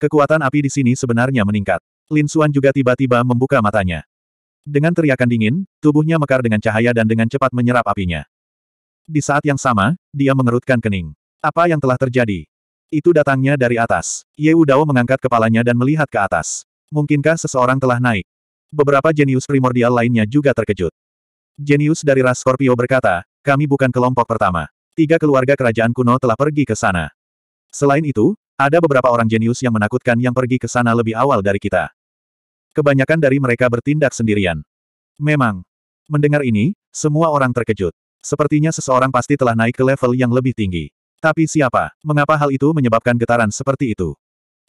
Kekuatan api di sini sebenarnya meningkat. Lin Xuan juga tiba-tiba membuka matanya. Dengan teriakan dingin, tubuhnya mekar dengan cahaya dan dengan cepat menyerap apinya. Di saat yang sama, dia mengerutkan kening. Apa yang telah terjadi? Itu datangnya dari atas. Ye Udao mengangkat kepalanya dan melihat ke atas. Mungkinkah seseorang telah naik? Beberapa jenius primordial lainnya juga terkejut. Jenius dari ras Scorpio berkata, kami bukan kelompok pertama. Tiga keluarga kerajaan kuno telah pergi ke sana. Selain itu, ada beberapa orang jenius yang menakutkan yang pergi ke sana lebih awal dari kita. Kebanyakan dari mereka bertindak sendirian. Memang. Mendengar ini, semua orang terkejut. Sepertinya seseorang pasti telah naik ke level yang lebih tinggi. Tapi siapa? Mengapa hal itu menyebabkan getaran seperti itu?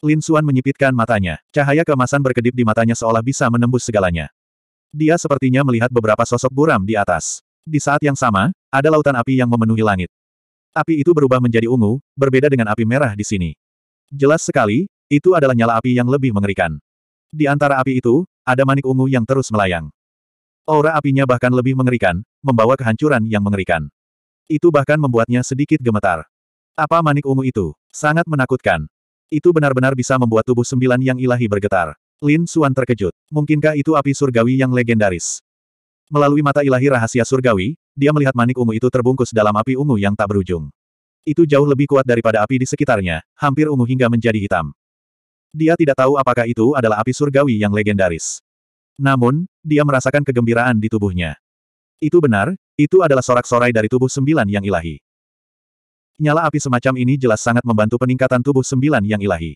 Lin Suan menyipitkan matanya. Cahaya kemasan berkedip di matanya seolah bisa menembus segalanya. Dia sepertinya melihat beberapa sosok buram di atas. Di saat yang sama, ada lautan api yang memenuhi langit. Api itu berubah menjadi ungu, berbeda dengan api merah di sini. Jelas sekali, itu adalah nyala api yang lebih mengerikan. Di antara api itu, ada manik ungu yang terus melayang. Aura apinya bahkan lebih mengerikan, membawa kehancuran yang mengerikan. Itu bahkan membuatnya sedikit gemetar. Apa manik ungu itu? Sangat menakutkan. Itu benar-benar bisa membuat tubuh sembilan yang ilahi bergetar. Lin Suan terkejut. Mungkinkah itu api surgawi yang legendaris? Melalui mata ilahi rahasia surgawi, dia melihat manik ungu itu terbungkus dalam api ungu yang tak berujung. Itu jauh lebih kuat daripada api di sekitarnya, hampir ungu hingga menjadi hitam. Dia tidak tahu apakah itu adalah api surgawi yang legendaris. Namun, dia merasakan kegembiraan di tubuhnya. Itu benar, itu adalah sorak-sorai dari tubuh sembilan yang ilahi. Nyala api semacam ini jelas sangat membantu peningkatan tubuh sembilan yang ilahi.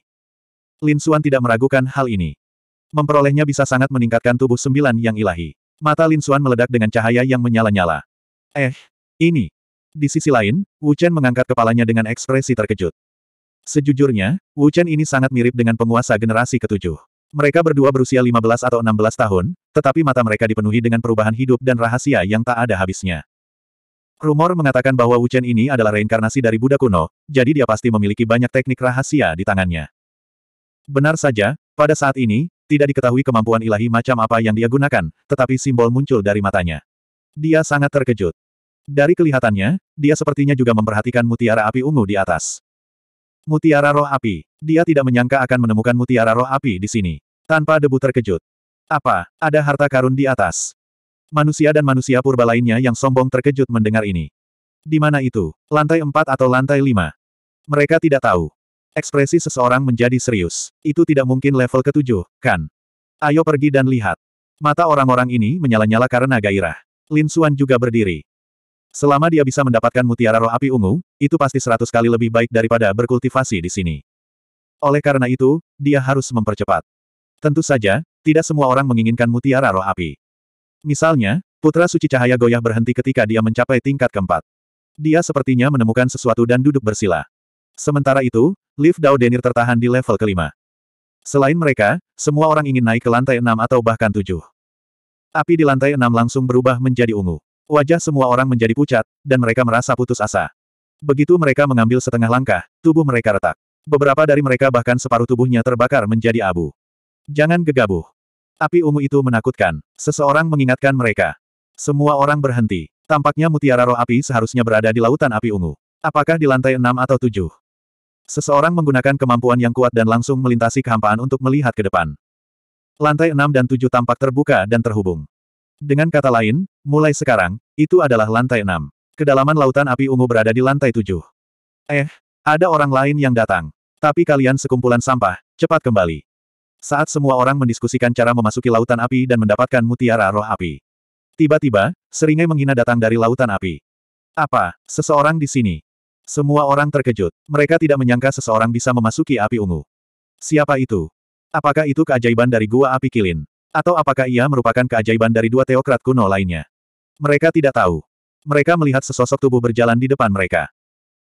Lin Suan tidak meragukan hal ini. Memperolehnya bisa sangat meningkatkan tubuh sembilan yang ilahi. Mata Lin Suan meledak dengan cahaya yang menyala-nyala. Eh, ini. Di sisi lain, Wu Chen mengangkat kepalanya dengan ekspresi terkejut. Sejujurnya, Wu Chen ini sangat mirip dengan penguasa generasi ketujuh. Mereka berdua berusia 15 atau 16 tahun, tetapi mata mereka dipenuhi dengan perubahan hidup dan rahasia yang tak ada habisnya. Rumor mengatakan bahwa Wu Chen ini adalah reinkarnasi dari Buddha kuno, jadi dia pasti memiliki banyak teknik rahasia di tangannya. Benar saja, pada saat ini, tidak diketahui kemampuan ilahi macam apa yang dia gunakan, tetapi simbol muncul dari matanya. Dia sangat terkejut. Dari kelihatannya, dia sepertinya juga memperhatikan mutiara api ungu di atas. Mutiara roh api. Dia tidak menyangka akan menemukan mutiara roh api di sini. Tanpa debu terkejut. Apa, ada harta karun di atas? Manusia dan manusia purba lainnya yang sombong terkejut mendengar ini. Di mana itu? Lantai empat atau lantai lima? Mereka tidak tahu. Ekspresi seseorang menjadi serius. Itu tidak mungkin level ketujuh, kan? Ayo pergi dan lihat. Mata orang-orang ini menyala-nyala karena gairah. Lin Suan juga berdiri. Selama dia bisa mendapatkan mutiara roh api ungu, itu pasti seratus kali lebih baik daripada berkultivasi di sini. Oleh karena itu, dia harus mempercepat. Tentu saja, tidak semua orang menginginkan mutiara roh api. Misalnya, Putra Suci Cahaya Goyah berhenti ketika dia mencapai tingkat keempat. Dia sepertinya menemukan sesuatu dan duduk bersila. Sementara itu, lift Dao Denir tertahan di level kelima. Selain mereka, semua orang ingin naik ke lantai enam atau bahkan tujuh. Api di lantai enam langsung berubah menjadi ungu. Wajah semua orang menjadi pucat, dan mereka merasa putus asa. Begitu mereka mengambil setengah langkah, tubuh mereka retak. Beberapa dari mereka bahkan separuh tubuhnya terbakar menjadi abu. Jangan gegabah. Api ungu itu menakutkan. Seseorang mengingatkan mereka. Semua orang berhenti. Tampaknya mutiara roh api seharusnya berada di lautan api ungu. Apakah di lantai enam atau tujuh? Seseorang menggunakan kemampuan yang kuat dan langsung melintasi kehampaan untuk melihat ke depan. Lantai enam dan tujuh tampak terbuka dan terhubung. Dengan kata lain, mulai sekarang, itu adalah lantai enam. Kedalaman lautan api ungu berada di lantai tujuh. Eh, ada orang lain yang datang. Tapi kalian sekumpulan sampah, cepat kembali. Saat semua orang mendiskusikan cara memasuki lautan api dan mendapatkan mutiara roh api. Tiba-tiba, seringai menghina datang dari lautan api. Apa, seseorang di sini? Semua orang terkejut. Mereka tidak menyangka seseorang bisa memasuki api ungu. Siapa itu? Apakah itu keajaiban dari gua api kilin? Atau apakah ia merupakan keajaiban dari dua teokrat kuno lainnya? Mereka tidak tahu. Mereka melihat sesosok tubuh berjalan di depan mereka.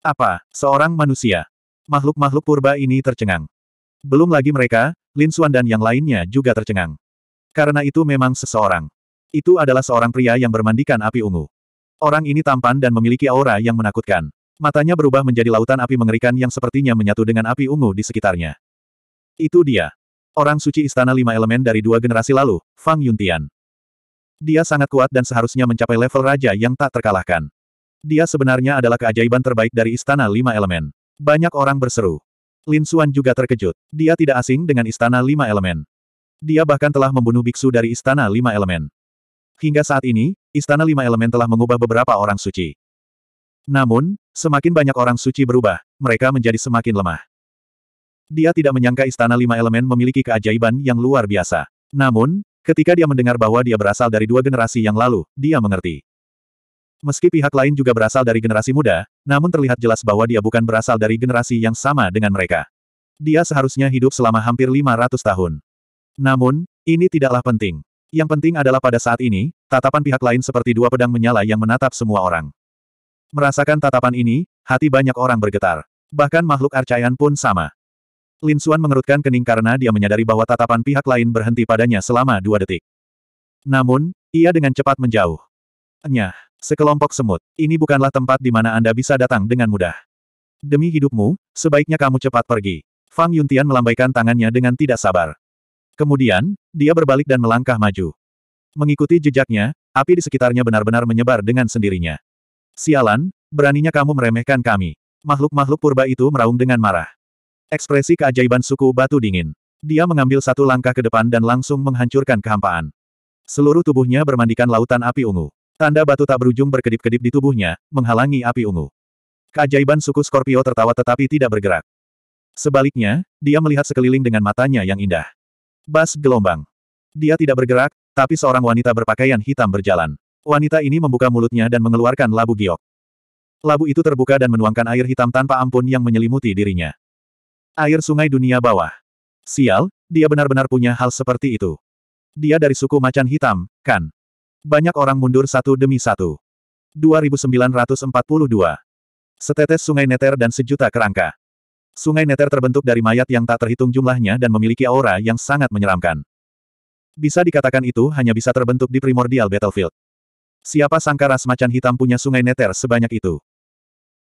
Apa, seorang manusia? Makhluk-makhluk purba ini tercengang. Belum lagi mereka, Lin Xuan dan yang lainnya juga tercengang. Karena itu memang seseorang. Itu adalah seorang pria yang bermandikan api ungu. Orang ini tampan dan memiliki aura yang menakutkan. Matanya berubah menjadi lautan api mengerikan yang sepertinya menyatu dengan api ungu di sekitarnya. Itu dia. Orang suci istana lima elemen dari dua generasi lalu, Fang Yuntian. Dia sangat kuat dan seharusnya mencapai level raja yang tak terkalahkan. Dia sebenarnya adalah keajaiban terbaik dari istana lima elemen. Banyak orang berseru. Lin Suan juga terkejut. Dia tidak asing dengan istana lima elemen. Dia bahkan telah membunuh biksu dari istana lima elemen. Hingga saat ini, istana lima elemen telah mengubah beberapa orang suci. Namun, semakin banyak orang suci berubah, mereka menjadi semakin lemah. Dia tidak menyangka Istana Lima Elemen memiliki keajaiban yang luar biasa. Namun, ketika dia mendengar bahwa dia berasal dari dua generasi yang lalu, dia mengerti. Meski pihak lain juga berasal dari generasi muda, namun terlihat jelas bahwa dia bukan berasal dari generasi yang sama dengan mereka. Dia seharusnya hidup selama hampir 500 tahun. Namun, ini tidaklah penting. Yang penting adalah pada saat ini, tatapan pihak lain seperti dua pedang menyala yang menatap semua orang. Merasakan tatapan ini, hati banyak orang bergetar. Bahkan makhluk arcaian pun sama. Lin Xuan mengerutkan kening karena dia menyadari bahwa tatapan pihak lain berhenti padanya selama dua detik. Namun, ia dengan cepat menjauh. Nyah, sekelompok semut, ini bukanlah tempat di mana Anda bisa datang dengan mudah. Demi hidupmu, sebaiknya kamu cepat pergi. Fang Yuntian melambaikan tangannya dengan tidak sabar. Kemudian, dia berbalik dan melangkah maju. Mengikuti jejaknya, api di sekitarnya benar-benar menyebar dengan sendirinya. Sialan, beraninya kamu meremehkan kami. Makhluk-makhluk purba itu meraung dengan marah. Ekspresi keajaiban suku batu dingin. Dia mengambil satu langkah ke depan dan langsung menghancurkan kehampaan. Seluruh tubuhnya bermandikan lautan api ungu. Tanda batu tak berujung berkedip-kedip di tubuhnya, menghalangi api ungu. Keajaiban suku Scorpio tertawa tetapi tidak bergerak. Sebaliknya, dia melihat sekeliling dengan matanya yang indah. Bas gelombang. Dia tidak bergerak, tapi seorang wanita berpakaian hitam berjalan. Wanita ini membuka mulutnya dan mengeluarkan labu giok. Labu itu terbuka dan menuangkan air hitam tanpa ampun yang menyelimuti dirinya. Air sungai dunia bawah. Sial, dia benar-benar punya hal seperti itu. Dia dari suku macan hitam, kan? Banyak orang mundur satu demi satu. 2942. Setetes sungai neter dan sejuta kerangka. Sungai neter terbentuk dari mayat yang tak terhitung jumlahnya dan memiliki aura yang sangat menyeramkan. Bisa dikatakan itu hanya bisa terbentuk di primordial battlefield. Siapa sangka ras macan hitam punya sungai neter sebanyak itu?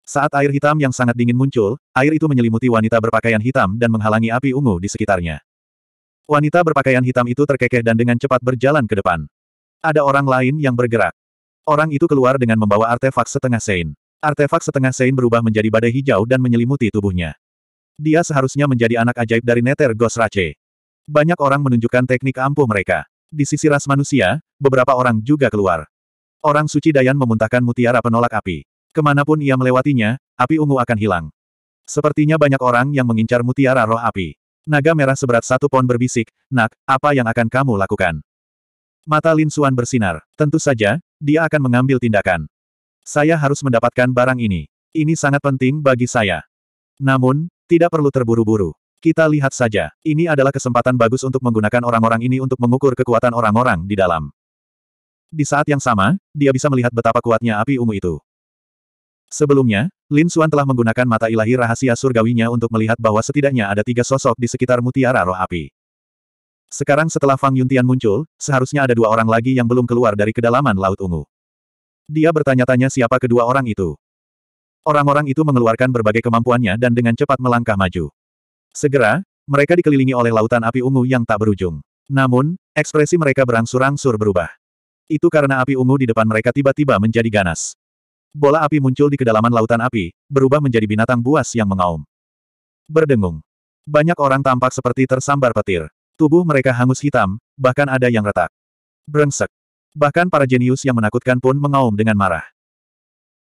Saat air hitam yang sangat dingin muncul, air itu menyelimuti wanita berpakaian hitam dan menghalangi api ungu di sekitarnya. Wanita berpakaian hitam itu terkekeh dan dengan cepat berjalan ke depan. Ada orang lain yang bergerak. Orang itu keluar dengan membawa artefak setengah sein. Artefak setengah sein berubah menjadi badai hijau dan menyelimuti tubuhnya. Dia seharusnya menjadi anak ajaib dari Neter Ghost Banyak orang menunjukkan teknik ampuh mereka. Di sisi ras manusia, beberapa orang juga keluar. Orang suci Dayan memuntahkan mutiara penolak api. Kemanapun ia melewatinya, api ungu akan hilang. Sepertinya banyak orang yang mengincar mutiara roh api. Naga merah seberat satu pon berbisik, Nak, apa yang akan kamu lakukan? Mata Lin Suan bersinar. Tentu saja, dia akan mengambil tindakan. Saya harus mendapatkan barang ini. Ini sangat penting bagi saya. Namun, tidak perlu terburu-buru. Kita lihat saja, ini adalah kesempatan bagus untuk menggunakan orang-orang ini untuk mengukur kekuatan orang-orang di dalam. Di saat yang sama, dia bisa melihat betapa kuatnya api ungu itu. Sebelumnya, Lin Xuan telah menggunakan mata ilahi rahasia surgawinya untuk melihat bahwa setidaknya ada tiga sosok di sekitar mutiara roh api. Sekarang setelah Fang Yuntian muncul, seharusnya ada dua orang lagi yang belum keluar dari kedalaman Laut Ungu. Dia bertanya-tanya siapa kedua orang itu. Orang-orang itu mengeluarkan berbagai kemampuannya dan dengan cepat melangkah maju. Segera, mereka dikelilingi oleh lautan api ungu yang tak berujung. Namun, ekspresi mereka berangsur-angsur berubah. Itu karena api ungu di depan mereka tiba-tiba menjadi ganas bola api muncul di kedalaman lautan api, berubah menjadi binatang buas yang mengaum. Berdengung. Banyak orang tampak seperti tersambar petir. Tubuh mereka hangus hitam, bahkan ada yang retak. Brengsek. Bahkan para jenius yang menakutkan pun mengaum dengan marah.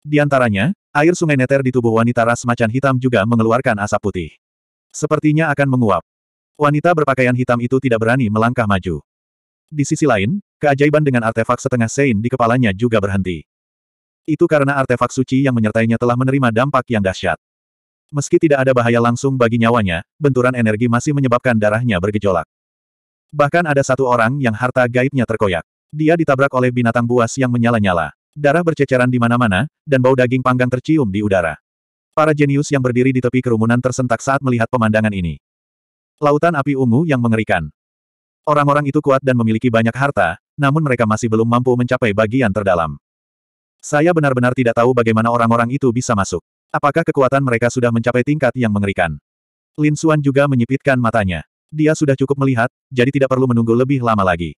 Di antaranya, air sungai neter di tubuh wanita ras macan hitam juga mengeluarkan asap putih. Sepertinya akan menguap. Wanita berpakaian hitam itu tidak berani melangkah maju. Di sisi lain, keajaiban dengan artefak setengah sein di kepalanya juga berhenti. Itu karena artefak suci yang menyertainya telah menerima dampak yang dahsyat. Meski tidak ada bahaya langsung bagi nyawanya, benturan energi masih menyebabkan darahnya bergejolak. Bahkan ada satu orang yang harta gaibnya terkoyak. Dia ditabrak oleh binatang buas yang menyala-nyala. Darah berceceran di mana-mana, dan bau daging panggang tercium di udara. Para jenius yang berdiri di tepi kerumunan tersentak saat melihat pemandangan ini. Lautan api ungu yang mengerikan. Orang-orang itu kuat dan memiliki banyak harta, namun mereka masih belum mampu mencapai bagian terdalam. Saya benar-benar tidak tahu bagaimana orang-orang itu bisa masuk. Apakah kekuatan mereka sudah mencapai tingkat yang mengerikan? Lin Xuan juga menyipitkan matanya. Dia sudah cukup melihat, jadi tidak perlu menunggu lebih lama lagi.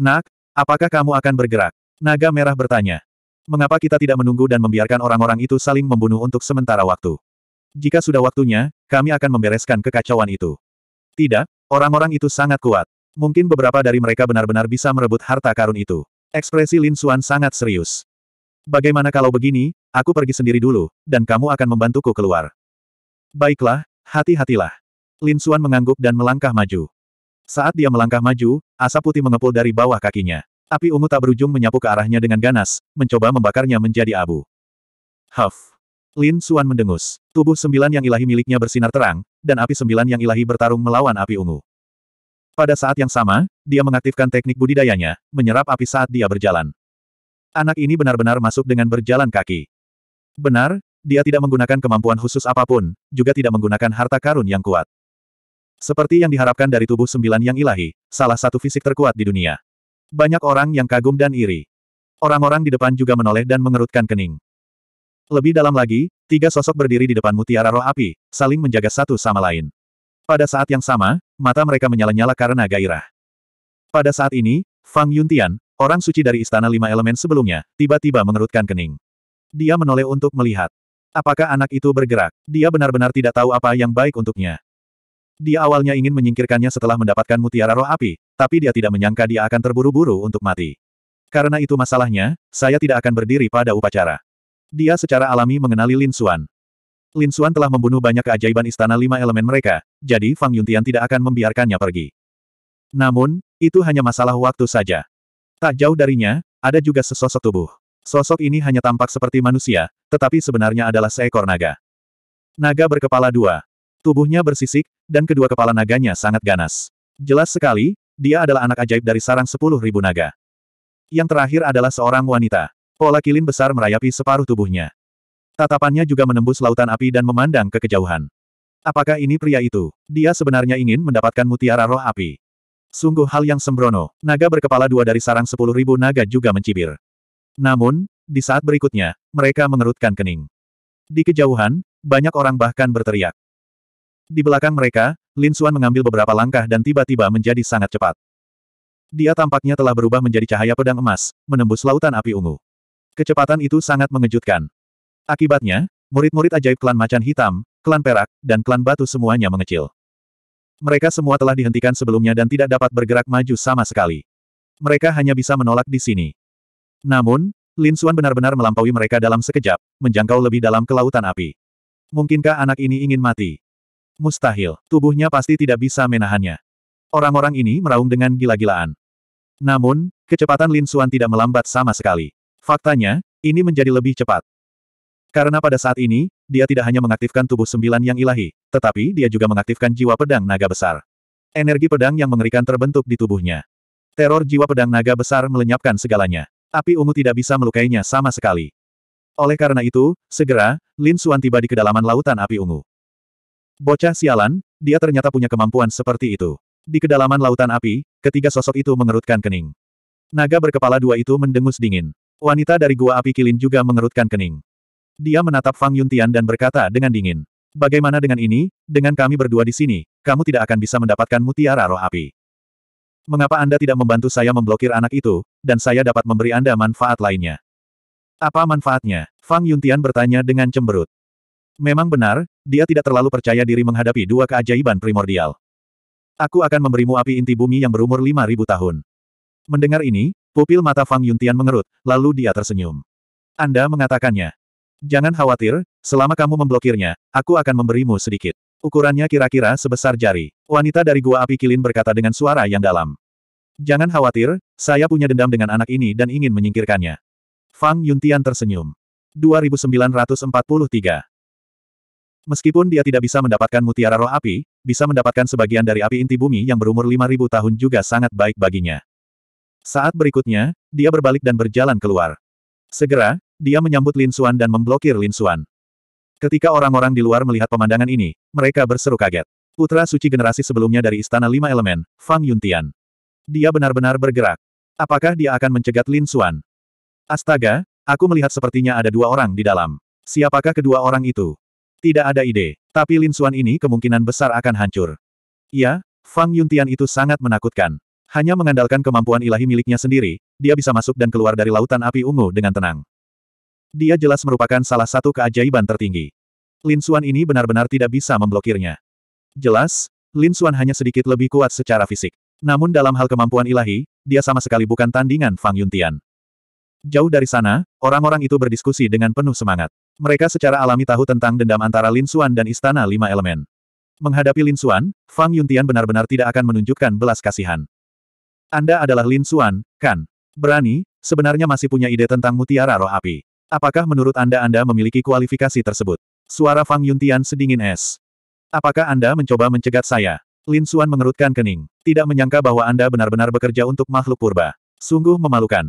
Nak, apakah kamu akan bergerak? Naga Merah bertanya. Mengapa kita tidak menunggu dan membiarkan orang-orang itu saling membunuh untuk sementara waktu? Jika sudah waktunya, kami akan membereskan kekacauan itu. Tidak, orang-orang itu sangat kuat. Mungkin beberapa dari mereka benar-benar bisa merebut harta karun itu. Ekspresi Lin Xuan sangat serius. Bagaimana kalau begini, aku pergi sendiri dulu, dan kamu akan membantuku keluar. Baiklah, hati-hatilah. Lin Suan mengangguk dan melangkah maju. Saat dia melangkah maju, asap putih mengepul dari bawah kakinya. Api ungu tak berujung menyapu ke arahnya dengan ganas, mencoba membakarnya menjadi abu. Huff. Lin Suan mendengus. Tubuh sembilan yang ilahi miliknya bersinar terang, dan api sembilan yang ilahi bertarung melawan api ungu. Pada saat yang sama, dia mengaktifkan teknik budidayanya, menyerap api saat dia berjalan. Anak ini benar-benar masuk dengan berjalan kaki. Benar, dia tidak menggunakan kemampuan khusus apapun, juga tidak menggunakan harta karun yang kuat. Seperti yang diharapkan dari tubuh sembilan yang ilahi, salah satu fisik terkuat di dunia. Banyak orang yang kagum dan iri. Orang-orang di depan juga menoleh dan mengerutkan kening. Lebih dalam lagi, tiga sosok berdiri di depan mutiara roh api, saling menjaga satu sama lain. Pada saat yang sama, mata mereka menyala-nyala karena gairah. Pada saat ini, Fang Yuntian, Orang suci dari Istana Lima Elemen sebelumnya, tiba-tiba mengerutkan kening. Dia menoleh untuk melihat. Apakah anak itu bergerak? Dia benar-benar tidak tahu apa yang baik untuknya. Dia awalnya ingin menyingkirkannya setelah mendapatkan mutiara roh api, tapi dia tidak menyangka dia akan terburu-buru untuk mati. Karena itu masalahnya, saya tidak akan berdiri pada upacara. Dia secara alami mengenali Lin Xuan. Lin Xuan telah membunuh banyak keajaiban istana lima elemen mereka, jadi Fang Yuntian tidak akan membiarkannya pergi. Namun, itu hanya masalah waktu saja. Tak jauh darinya, ada juga sesosok tubuh. Sosok ini hanya tampak seperti manusia, tetapi sebenarnya adalah seekor naga. Naga berkepala dua. Tubuhnya bersisik, dan kedua kepala naganya sangat ganas. Jelas sekali, dia adalah anak ajaib dari sarang sepuluh ribu naga. Yang terakhir adalah seorang wanita. Pola kilin besar merayapi separuh tubuhnya. Tatapannya juga menembus lautan api dan memandang ke kejauhan. Apakah ini pria itu? Dia sebenarnya ingin mendapatkan mutiara roh api. Sungguh hal yang sembrono, naga berkepala dua dari sarang sepuluh ribu naga juga mencibir. Namun, di saat berikutnya, mereka mengerutkan kening. Di kejauhan, banyak orang bahkan berteriak. Di belakang mereka, Lin Suan mengambil beberapa langkah dan tiba-tiba menjadi sangat cepat. Dia tampaknya telah berubah menjadi cahaya pedang emas, menembus lautan api ungu. Kecepatan itu sangat mengejutkan. Akibatnya, murid-murid ajaib klan macan hitam, klan perak, dan klan batu semuanya mengecil. Mereka semua telah dihentikan sebelumnya dan tidak dapat bergerak maju sama sekali. Mereka hanya bisa menolak di sini. Namun, Lin Xuan benar-benar melampaui mereka dalam sekejap, menjangkau lebih dalam ke lautan api. Mungkinkah anak ini ingin mati? Mustahil, tubuhnya pasti tidak bisa menahannya. Orang-orang ini meraung dengan gila-gilaan. Namun, kecepatan Lin Xuan tidak melambat sama sekali. Faktanya, ini menjadi lebih cepat. Karena pada saat ini, dia tidak hanya mengaktifkan tubuh sembilan yang ilahi, tetapi dia juga mengaktifkan jiwa pedang naga besar. Energi pedang yang mengerikan terbentuk di tubuhnya. Teror jiwa pedang naga besar melenyapkan segalanya. Api ungu tidak bisa melukainya sama sekali. Oleh karena itu, segera, Lin Xuan tiba di kedalaman lautan api ungu. Bocah sialan, dia ternyata punya kemampuan seperti itu. Di kedalaman lautan api, ketiga sosok itu mengerutkan kening. Naga berkepala dua itu mendengus dingin. Wanita dari gua api kilin juga mengerutkan kening. Dia menatap Fang Yuntian dan berkata dengan dingin. Bagaimana dengan ini, dengan kami berdua di sini, kamu tidak akan bisa mendapatkan mutiara roh api. Mengapa Anda tidak membantu saya memblokir anak itu, dan saya dapat memberi Anda manfaat lainnya? Apa manfaatnya? Fang Yuntian bertanya dengan cemberut. Memang benar, dia tidak terlalu percaya diri menghadapi dua keajaiban primordial. Aku akan memberimu api inti bumi yang berumur 5.000 tahun. Mendengar ini, pupil mata Fang Yuntian mengerut, lalu dia tersenyum. Anda mengatakannya, Jangan khawatir, selama kamu memblokirnya, aku akan memberimu sedikit. Ukurannya kira-kira sebesar jari. Wanita dari Gua Api Kilin berkata dengan suara yang dalam. Jangan khawatir, saya punya dendam dengan anak ini dan ingin menyingkirkannya. Fang Yuntian tersenyum. 2943 Meskipun dia tidak bisa mendapatkan mutiara roh api, bisa mendapatkan sebagian dari api inti bumi yang berumur 5000 tahun juga sangat baik baginya. Saat berikutnya, dia berbalik dan berjalan keluar. Segera, dia menyambut Lin Xuan dan memblokir Lin Xuan. Ketika orang-orang di luar melihat pemandangan ini, mereka berseru kaget. Putra suci generasi sebelumnya dari Istana Lima Elemen, Fang Yuntian. Dia benar-benar bergerak. Apakah dia akan mencegat Lin Xuan? Astaga, aku melihat sepertinya ada dua orang di dalam. Siapakah kedua orang itu? Tidak ada ide, tapi Lin Xuan ini kemungkinan besar akan hancur. Ya, Fang Yuntian itu sangat menakutkan. Hanya mengandalkan kemampuan ilahi miliknya sendiri, dia bisa masuk dan keluar dari lautan api ungu dengan tenang. Dia jelas merupakan salah satu keajaiban tertinggi. Lin Xuan ini benar-benar tidak bisa memblokirnya. Jelas, Lin Xuan hanya sedikit lebih kuat secara fisik. Namun dalam hal kemampuan ilahi, dia sama sekali bukan tandingan Fang Yuntian. Jauh dari sana, orang-orang itu berdiskusi dengan penuh semangat. Mereka secara alami tahu tentang dendam antara Lin Xuan dan Istana Lima Elemen. Menghadapi Lin Xuan, Fang Yuntian benar-benar tidak akan menunjukkan belas kasihan. Anda adalah Lin Xuan, kan? Berani, sebenarnya masih punya ide tentang mutiara roh api. Apakah menurut Anda Anda memiliki kualifikasi tersebut? Suara Fang Yuntian sedingin es. Apakah Anda mencoba mencegat saya? Lin Xuan mengerutkan kening. Tidak menyangka bahwa Anda benar-benar bekerja untuk makhluk purba. Sungguh memalukan.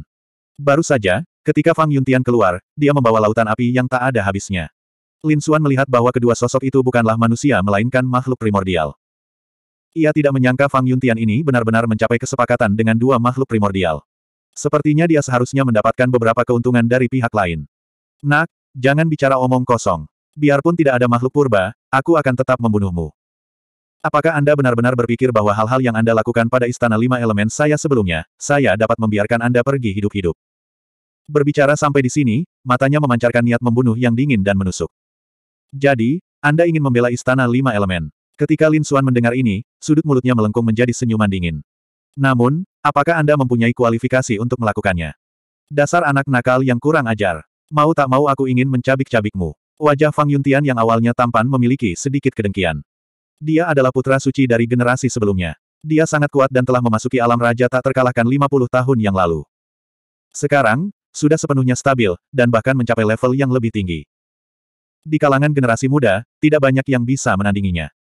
Baru saja, ketika Fang Yuntian keluar, dia membawa lautan api yang tak ada habisnya. Lin Xuan melihat bahwa kedua sosok itu bukanlah manusia melainkan makhluk primordial. Ia tidak menyangka Fang Yuntian ini benar-benar mencapai kesepakatan dengan dua makhluk primordial. Sepertinya dia seharusnya mendapatkan beberapa keuntungan dari pihak lain. Nak, jangan bicara omong kosong. Biarpun tidak ada makhluk purba, aku akan tetap membunuhmu. Apakah Anda benar-benar berpikir bahwa hal-hal yang Anda lakukan pada Istana Lima Elemen saya sebelumnya, saya dapat membiarkan Anda pergi hidup-hidup? Berbicara sampai di sini, matanya memancarkan niat membunuh yang dingin dan menusuk. Jadi, Anda ingin membela Istana Lima Elemen. Ketika Lin Xuan mendengar ini, sudut mulutnya melengkung menjadi senyuman dingin. Namun, Apakah Anda mempunyai kualifikasi untuk melakukannya? Dasar anak nakal yang kurang ajar. Mau tak mau aku ingin mencabik-cabikmu. Wajah Fang Yuntian yang awalnya tampan memiliki sedikit kedengkian. Dia adalah putra suci dari generasi sebelumnya. Dia sangat kuat dan telah memasuki alam raja tak terkalahkan 50 tahun yang lalu. Sekarang, sudah sepenuhnya stabil, dan bahkan mencapai level yang lebih tinggi. Di kalangan generasi muda, tidak banyak yang bisa menandinginya.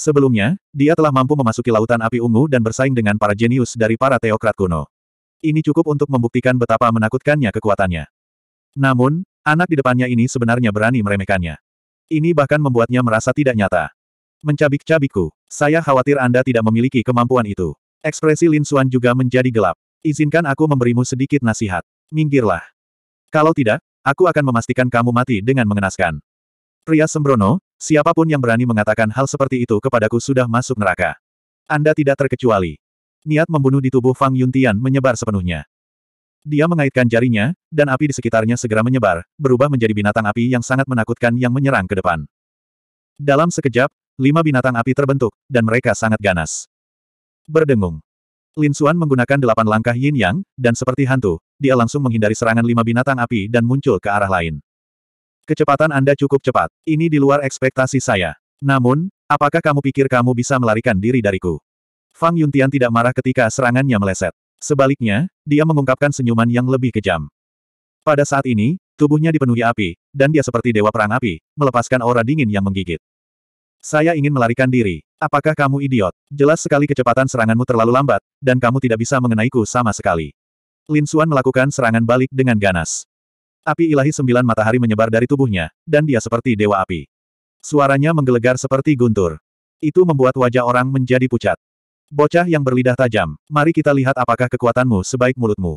Sebelumnya, dia telah mampu memasuki lautan api ungu dan bersaing dengan para jenius dari para teokrat kuno. Ini cukup untuk membuktikan betapa menakutkannya kekuatannya. Namun, anak di depannya ini sebenarnya berani meremehkannya. Ini bahkan membuatnya merasa tidak nyata. Mencabik-cabikku, saya khawatir Anda tidak memiliki kemampuan itu. Ekspresi Lin Xuan juga menjadi gelap. Izinkan aku memberimu sedikit nasihat. Minggirlah. Kalau tidak, aku akan memastikan kamu mati dengan mengenaskan. Pria sembrono, Siapapun yang berani mengatakan hal seperti itu kepadaku sudah masuk neraka. Anda tidak terkecuali. Niat membunuh di tubuh Fang Yuntian menyebar sepenuhnya. Dia mengaitkan jarinya, dan api di sekitarnya segera menyebar, berubah menjadi binatang api yang sangat menakutkan yang menyerang ke depan. Dalam sekejap, lima binatang api terbentuk, dan mereka sangat ganas. Berdengung. Lin Xuan menggunakan delapan langkah yin yang, dan seperti hantu, dia langsung menghindari serangan lima binatang api dan muncul ke arah lain. Kecepatan Anda cukup cepat. Ini di luar ekspektasi saya. Namun, apakah kamu pikir kamu bisa melarikan diri dariku? Fang Yuntian tidak marah ketika serangannya meleset. Sebaliknya, dia mengungkapkan senyuman yang lebih kejam. Pada saat ini, tubuhnya dipenuhi api, dan dia seperti dewa perang api, melepaskan aura dingin yang menggigit. Saya ingin melarikan diri. Apakah kamu idiot? Jelas sekali kecepatan seranganmu terlalu lambat, dan kamu tidak bisa mengenaiku sama sekali. Lin Suan melakukan serangan balik dengan ganas. Api ilahi sembilan matahari menyebar dari tubuhnya, dan dia seperti dewa api. Suaranya menggelegar seperti guntur. Itu membuat wajah orang menjadi pucat. Bocah yang berlidah tajam, mari kita lihat apakah kekuatanmu sebaik mulutmu.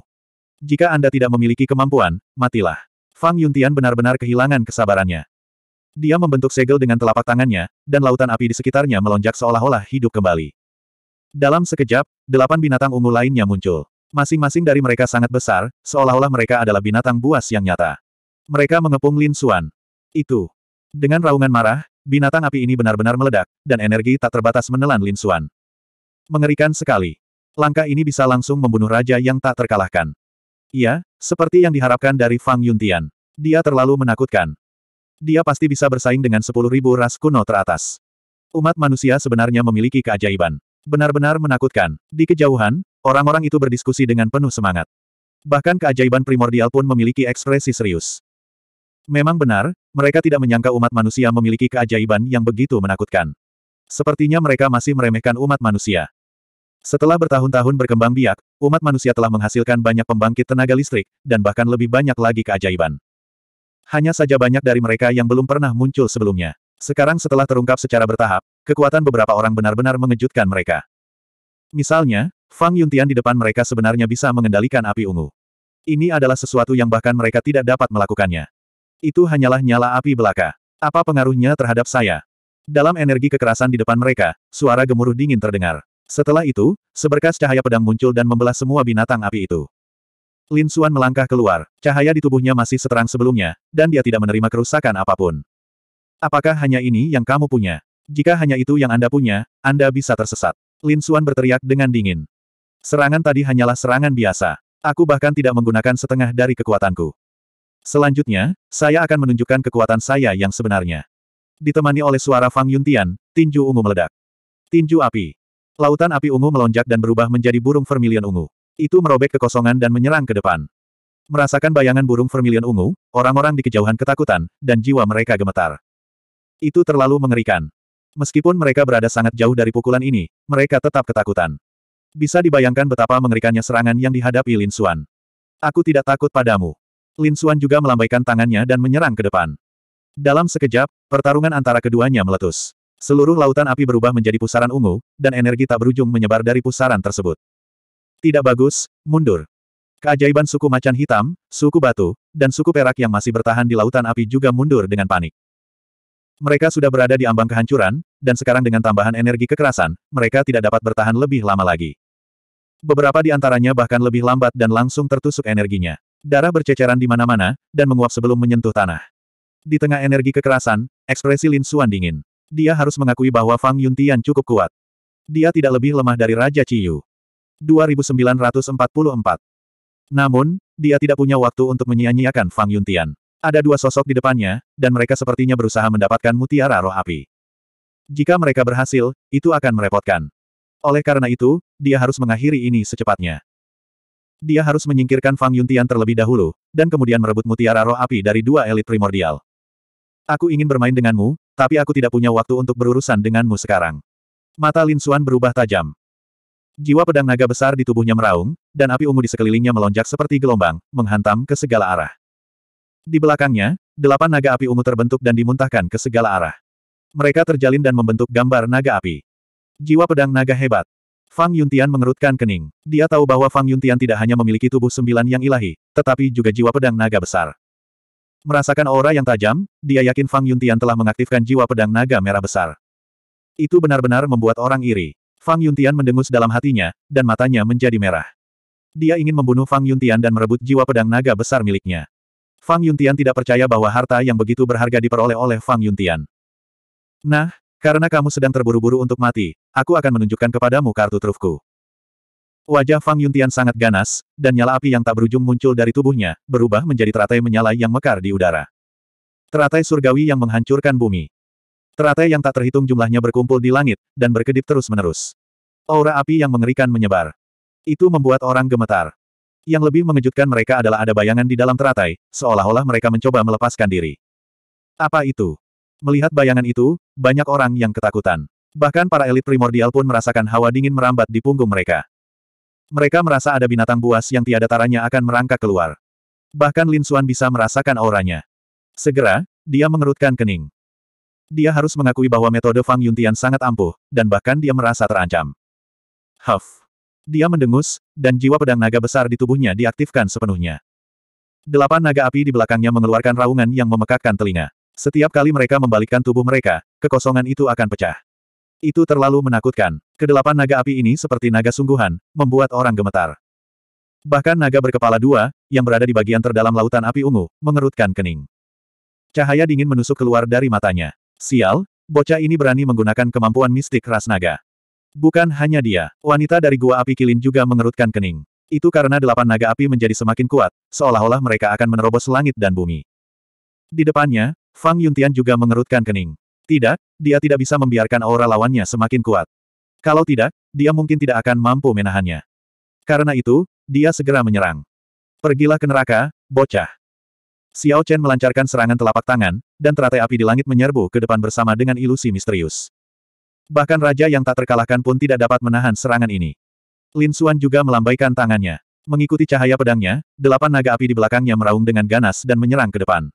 Jika Anda tidak memiliki kemampuan, matilah. Fang Yuntian benar-benar kehilangan kesabarannya. Dia membentuk segel dengan telapak tangannya, dan lautan api di sekitarnya melonjak seolah-olah hidup kembali. Dalam sekejap, delapan binatang ungu lainnya muncul. Masing-masing dari mereka sangat besar, seolah-olah mereka adalah binatang buas yang nyata. Mereka mengepung Lin Xuan. Itu. Dengan raungan marah, binatang api ini benar-benar meledak, dan energi tak terbatas menelan Lin Xuan. Mengerikan sekali. Langkah ini bisa langsung membunuh raja yang tak terkalahkan. Iya, seperti yang diharapkan dari Fang Yuntian. Dia terlalu menakutkan. Dia pasti bisa bersaing dengan sepuluh ribu ras kuno teratas. Umat manusia sebenarnya memiliki keajaiban. Benar-benar menakutkan. Di kejauhan, Orang-orang itu berdiskusi dengan penuh semangat. Bahkan keajaiban primordial pun memiliki ekspresi serius. Memang benar, mereka tidak menyangka umat manusia memiliki keajaiban yang begitu menakutkan. Sepertinya mereka masih meremehkan umat manusia. Setelah bertahun-tahun berkembang biak, umat manusia telah menghasilkan banyak pembangkit tenaga listrik, dan bahkan lebih banyak lagi keajaiban. Hanya saja banyak dari mereka yang belum pernah muncul sebelumnya. Sekarang setelah terungkap secara bertahap, kekuatan beberapa orang benar-benar mengejutkan mereka. Misalnya, Fang Yuntian di depan mereka sebenarnya bisa mengendalikan api ungu. Ini adalah sesuatu yang bahkan mereka tidak dapat melakukannya. Itu hanyalah nyala api belaka. Apa pengaruhnya terhadap saya? Dalam energi kekerasan di depan mereka, suara gemuruh dingin terdengar. Setelah itu, seberkas cahaya pedang muncul dan membelah semua binatang api itu. Lin Xuan melangkah keluar, cahaya di tubuhnya masih seterang sebelumnya, dan dia tidak menerima kerusakan apapun. Apakah hanya ini yang kamu punya? Jika hanya itu yang Anda punya, Anda bisa tersesat. Lin Xuan berteriak dengan dingin. Serangan tadi hanyalah serangan biasa. Aku bahkan tidak menggunakan setengah dari kekuatanku. Selanjutnya, saya akan menunjukkan kekuatan saya yang sebenarnya. Ditemani oleh suara Fang Yuntian, tinju ungu meledak. Tinju api. Lautan api ungu melonjak dan berubah menjadi burung vermilion ungu. Itu merobek kekosongan dan menyerang ke depan. Merasakan bayangan burung vermilion ungu, orang-orang di kejauhan ketakutan, dan jiwa mereka gemetar. Itu terlalu mengerikan. Meskipun mereka berada sangat jauh dari pukulan ini, mereka tetap ketakutan. Bisa dibayangkan betapa mengerikannya serangan yang dihadapi Lin Xuan. Aku tidak takut padamu. Lin Xuan juga melambaikan tangannya dan menyerang ke depan. Dalam sekejap, pertarungan antara keduanya meletus. Seluruh lautan api berubah menjadi pusaran ungu, dan energi tak berujung menyebar dari pusaran tersebut. Tidak bagus, mundur. Keajaiban suku macan hitam, suku batu, dan suku perak yang masih bertahan di lautan api juga mundur dengan panik. Mereka sudah berada di ambang kehancuran, dan sekarang dengan tambahan energi kekerasan, mereka tidak dapat bertahan lebih lama lagi. Beberapa di antaranya bahkan lebih lambat dan langsung tertusuk energinya. Darah berceceran di mana-mana, dan menguap sebelum menyentuh tanah. Di tengah energi kekerasan, ekspresi Lin Xuan dingin. Dia harus mengakui bahwa Fang Yuntian cukup kuat. Dia tidak lebih lemah dari Raja Ciyu. 2944 Namun, dia tidak punya waktu untuk menyia-nyiakan Fang Yuntian. Ada dua sosok di depannya, dan mereka sepertinya berusaha mendapatkan mutiara roh api. Jika mereka berhasil, itu akan merepotkan. Oleh karena itu, dia harus mengakhiri ini secepatnya. Dia harus menyingkirkan Fang Yuntian terlebih dahulu, dan kemudian merebut mutiara roh api dari dua elit primordial. Aku ingin bermain denganmu, tapi aku tidak punya waktu untuk berurusan denganmu sekarang. Mata Lin Xuan berubah tajam. Jiwa pedang naga besar di tubuhnya meraung, dan api ungu di sekelilingnya melonjak seperti gelombang, menghantam ke segala arah. Di belakangnya, delapan naga api ungu terbentuk dan dimuntahkan ke segala arah. Mereka terjalin dan membentuk gambar naga api. Jiwa pedang naga hebat. Fang Yuntian mengerutkan kening. Dia tahu bahwa Fang Yuntian tidak hanya memiliki tubuh sembilan yang ilahi, tetapi juga jiwa pedang naga besar. Merasakan aura yang tajam, dia yakin Fang Yuntian telah mengaktifkan jiwa pedang naga merah besar. Itu benar-benar membuat orang iri. Fang Yuntian mendengus dalam hatinya, dan matanya menjadi merah. Dia ingin membunuh Fang Yuntian dan merebut jiwa pedang naga besar miliknya. Fang Yuntian tidak percaya bahwa harta yang begitu berharga diperoleh oleh Fang Yuntian. Nah, karena kamu sedang terburu-buru untuk mati, aku akan menunjukkan kepadamu kartu trufku. Wajah Fang Yuntian sangat ganas, dan nyala api yang tak berujung muncul dari tubuhnya, berubah menjadi teratai menyala yang mekar di udara. Teratai surgawi yang menghancurkan bumi. Teratai yang tak terhitung jumlahnya berkumpul di langit, dan berkedip terus-menerus. Aura api yang mengerikan menyebar. Itu membuat orang gemetar. Yang lebih mengejutkan mereka adalah ada bayangan di dalam teratai, seolah-olah mereka mencoba melepaskan diri. Apa itu? Melihat bayangan itu, banyak orang yang ketakutan. Bahkan para elit primordial pun merasakan hawa dingin merambat di punggung mereka. Mereka merasa ada binatang buas yang tiada taranya akan merangkak keluar. Bahkan Lin Xuan bisa merasakan auranya. Segera, dia mengerutkan kening. Dia harus mengakui bahwa metode Fang Yuntian sangat ampuh, dan bahkan dia merasa terancam. Huff. Dia mendengus, dan jiwa pedang naga besar di tubuhnya diaktifkan sepenuhnya. Delapan naga api di belakangnya mengeluarkan raungan yang memekakkan telinga. Setiap kali mereka membalikkan tubuh mereka, kekosongan itu akan pecah. Itu terlalu menakutkan. Kedelapan naga api ini seperti naga sungguhan, membuat orang gemetar. Bahkan naga berkepala dua, yang berada di bagian terdalam lautan api ungu, mengerutkan kening. Cahaya dingin menusuk keluar dari matanya. Sial, bocah ini berani menggunakan kemampuan mistik ras naga. Bukan hanya dia, wanita dari gua api kilin juga mengerutkan kening. Itu karena delapan naga api menjadi semakin kuat, seolah-olah mereka akan menerobos langit dan bumi. Di depannya, Fang Yuntian juga mengerutkan kening. Tidak, dia tidak bisa membiarkan aura lawannya semakin kuat. Kalau tidak, dia mungkin tidak akan mampu menahannya. Karena itu, dia segera menyerang. Pergilah ke neraka, bocah. Xiao Chen melancarkan serangan telapak tangan, dan teratai api di langit menyerbu ke depan bersama dengan ilusi misterius. Bahkan raja yang tak terkalahkan pun tidak dapat menahan serangan ini. Lin Xuan juga melambaikan tangannya. Mengikuti cahaya pedangnya, delapan naga api di belakangnya meraung dengan ganas dan menyerang ke depan.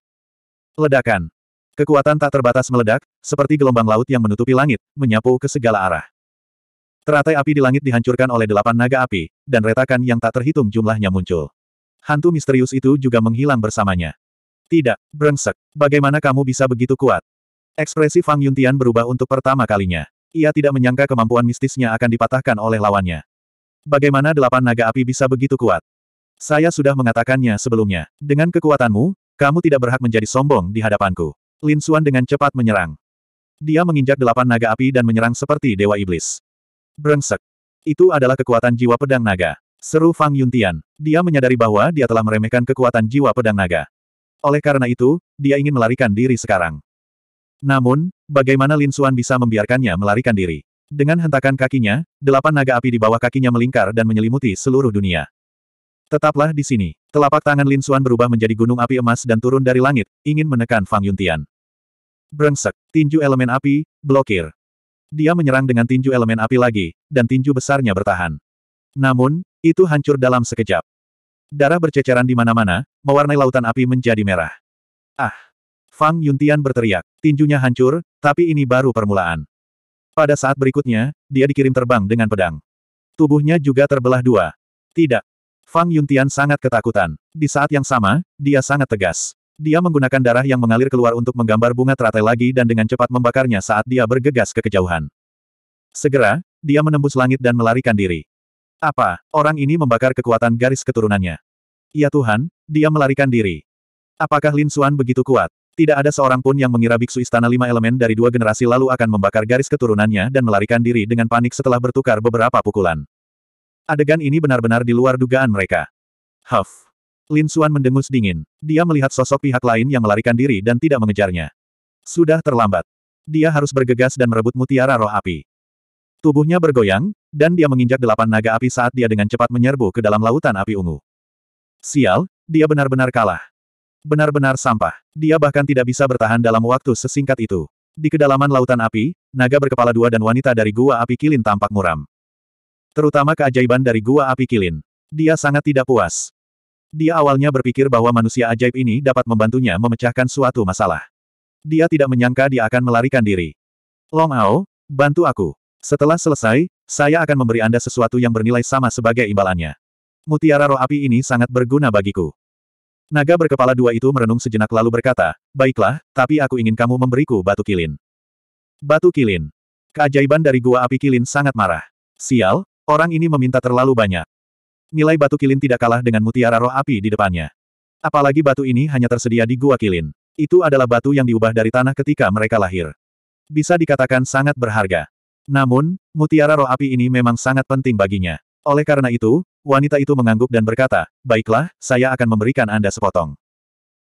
Ledakan. Kekuatan tak terbatas meledak, seperti gelombang laut yang menutupi langit, menyapu ke segala arah. Teratai api di langit dihancurkan oleh delapan naga api, dan retakan yang tak terhitung jumlahnya muncul. Hantu misterius itu juga menghilang bersamanya. Tidak, brengsek. Bagaimana kamu bisa begitu kuat? Ekspresi Fang Yuntian berubah untuk pertama kalinya. Ia tidak menyangka kemampuan mistisnya akan dipatahkan oleh lawannya. Bagaimana delapan naga api bisa begitu kuat? Saya sudah mengatakannya sebelumnya. Dengan kekuatanmu, kamu tidak berhak menjadi sombong di hadapanku. Lin Xuan dengan cepat menyerang. Dia menginjak delapan naga api dan menyerang seperti dewa iblis. Brengsek. Itu adalah kekuatan jiwa pedang naga. Seru Fang Yuntian. Dia menyadari bahwa dia telah meremehkan kekuatan jiwa pedang naga. Oleh karena itu, dia ingin melarikan diri sekarang. Namun, bagaimana Lin Xuan bisa membiarkannya melarikan diri? Dengan hentakan kakinya, delapan naga api di bawah kakinya melingkar dan menyelimuti seluruh dunia. Tetaplah di sini. Telapak tangan Lin Xuan berubah menjadi gunung api emas dan turun dari langit, ingin menekan Fang Yuntian. Brengsek, tinju elemen api, blokir. Dia menyerang dengan tinju elemen api lagi, dan tinju besarnya bertahan. Namun, itu hancur dalam sekejap. Darah berceceran di mana-mana, mewarnai lautan api menjadi merah. Ah! Fang Yuntian berteriak, tinjunya hancur, tapi ini baru permulaan. Pada saat berikutnya, dia dikirim terbang dengan pedang. Tubuhnya juga terbelah dua. Tidak, Fang Yuntian sangat ketakutan. Di saat yang sama, dia sangat tegas. Dia menggunakan darah yang mengalir keluar untuk menggambar bunga teratai lagi dan dengan cepat membakarnya saat dia bergegas ke kejauhan. Segera, dia menembus langit dan melarikan diri. Apa, orang ini membakar kekuatan garis keturunannya? Ya Tuhan, dia melarikan diri. Apakah Lin Xuan begitu kuat? Tidak ada seorang pun yang mengira biksu istana lima elemen dari dua generasi lalu akan membakar garis keturunannya dan melarikan diri dengan panik setelah bertukar beberapa pukulan. Adegan ini benar-benar di luar dugaan mereka. Huff. Lin Xuan mendengus dingin. Dia melihat sosok pihak lain yang melarikan diri dan tidak mengejarnya. Sudah terlambat. Dia harus bergegas dan merebut mutiara roh api. Tubuhnya bergoyang, dan dia menginjak delapan naga api saat dia dengan cepat menyerbu ke dalam lautan api ungu. Sial, dia benar-benar kalah. Benar-benar sampah. Dia bahkan tidak bisa bertahan dalam waktu sesingkat itu. Di kedalaman lautan api, naga berkepala dua dan wanita dari gua api kilin tampak muram. Terutama keajaiban dari gua api kilin. Dia sangat tidak puas. Dia awalnya berpikir bahwa manusia ajaib ini dapat membantunya memecahkan suatu masalah. Dia tidak menyangka dia akan melarikan diri. Long Ao, bantu aku. Setelah selesai, saya akan memberi Anda sesuatu yang bernilai sama sebagai imbalannya. Mutiara roh api ini sangat berguna bagiku. Naga berkepala dua itu merenung sejenak lalu berkata, Baiklah, tapi aku ingin kamu memberiku batu kilin. Batu kilin. Keajaiban dari gua api kilin sangat marah. Sial, Orang ini meminta terlalu banyak. Nilai batu kilin tidak kalah dengan mutiara roh api di depannya. Apalagi batu ini hanya tersedia di gua kilin. Itu adalah batu yang diubah dari tanah ketika mereka lahir. Bisa dikatakan sangat berharga. Namun, mutiara roh api ini memang sangat penting baginya. Oleh karena itu, wanita itu mengangguk dan berkata, Baiklah, saya akan memberikan Anda sepotong.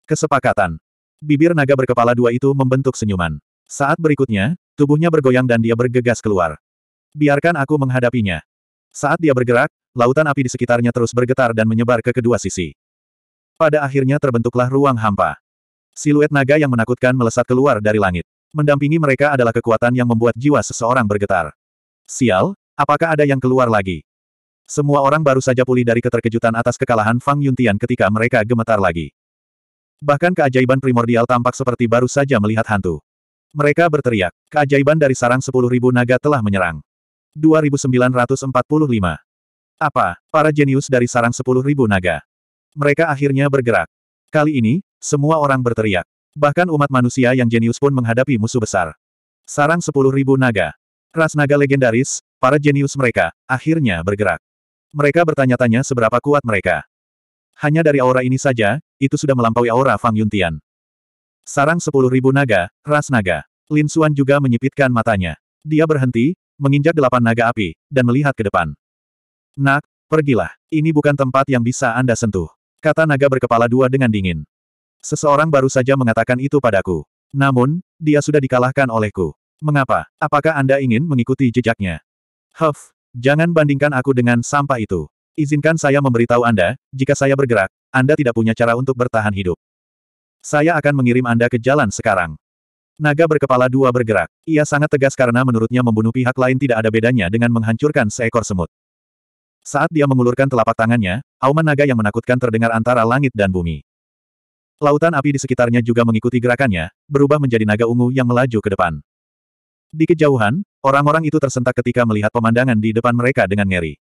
Kesepakatan. Bibir naga berkepala dua itu membentuk senyuman. Saat berikutnya, tubuhnya bergoyang dan dia bergegas keluar. Biarkan aku menghadapinya. Saat dia bergerak, lautan api di sekitarnya terus bergetar dan menyebar ke kedua sisi. Pada akhirnya terbentuklah ruang hampa. Siluet naga yang menakutkan melesat keluar dari langit. Mendampingi mereka adalah kekuatan yang membuat jiwa seseorang bergetar. Sial, apakah ada yang keluar lagi? Semua orang baru saja pulih dari keterkejutan atas kekalahan Fang Yuntian ketika mereka gemetar lagi. Bahkan keajaiban primordial tampak seperti baru saja melihat hantu. Mereka berteriak, keajaiban dari sarang sepuluh ribu naga telah menyerang. 2945. Apa? Para jenius dari sarang 10.000 naga. Mereka akhirnya bergerak. Kali ini, semua orang berteriak. Bahkan umat manusia yang jenius pun menghadapi musuh besar. Sarang 10.000 naga. Ras naga legendaris, para jenius mereka, akhirnya bergerak. Mereka bertanya-tanya seberapa kuat mereka. Hanya dari aura ini saja, itu sudah melampaui aura Fang Yuntian. Sarang 10.000 naga, ras naga. Lin Xuan juga menyipitkan matanya. Dia berhenti, menginjak delapan naga api, dan melihat ke depan. Nak, pergilah. Ini bukan tempat yang bisa Anda sentuh. Kata naga berkepala dua dengan dingin. Seseorang baru saja mengatakan itu padaku. Namun, dia sudah dikalahkan olehku. Mengapa? Apakah Anda ingin mengikuti jejaknya? Huff, jangan bandingkan aku dengan sampah itu. Izinkan saya memberitahu Anda, jika saya bergerak, Anda tidak punya cara untuk bertahan hidup. Saya akan mengirim Anda ke jalan sekarang. Naga berkepala dua bergerak. Ia sangat tegas karena menurutnya membunuh pihak lain tidak ada bedanya dengan menghancurkan seekor semut. Saat dia mengulurkan telapak tangannya, auman naga yang menakutkan terdengar antara langit dan bumi. Lautan api di sekitarnya juga mengikuti gerakannya, berubah menjadi naga ungu yang melaju ke depan. Di kejauhan, orang-orang itu tersentak ketika melihat pemandangan di depan mereka dengan ngeri.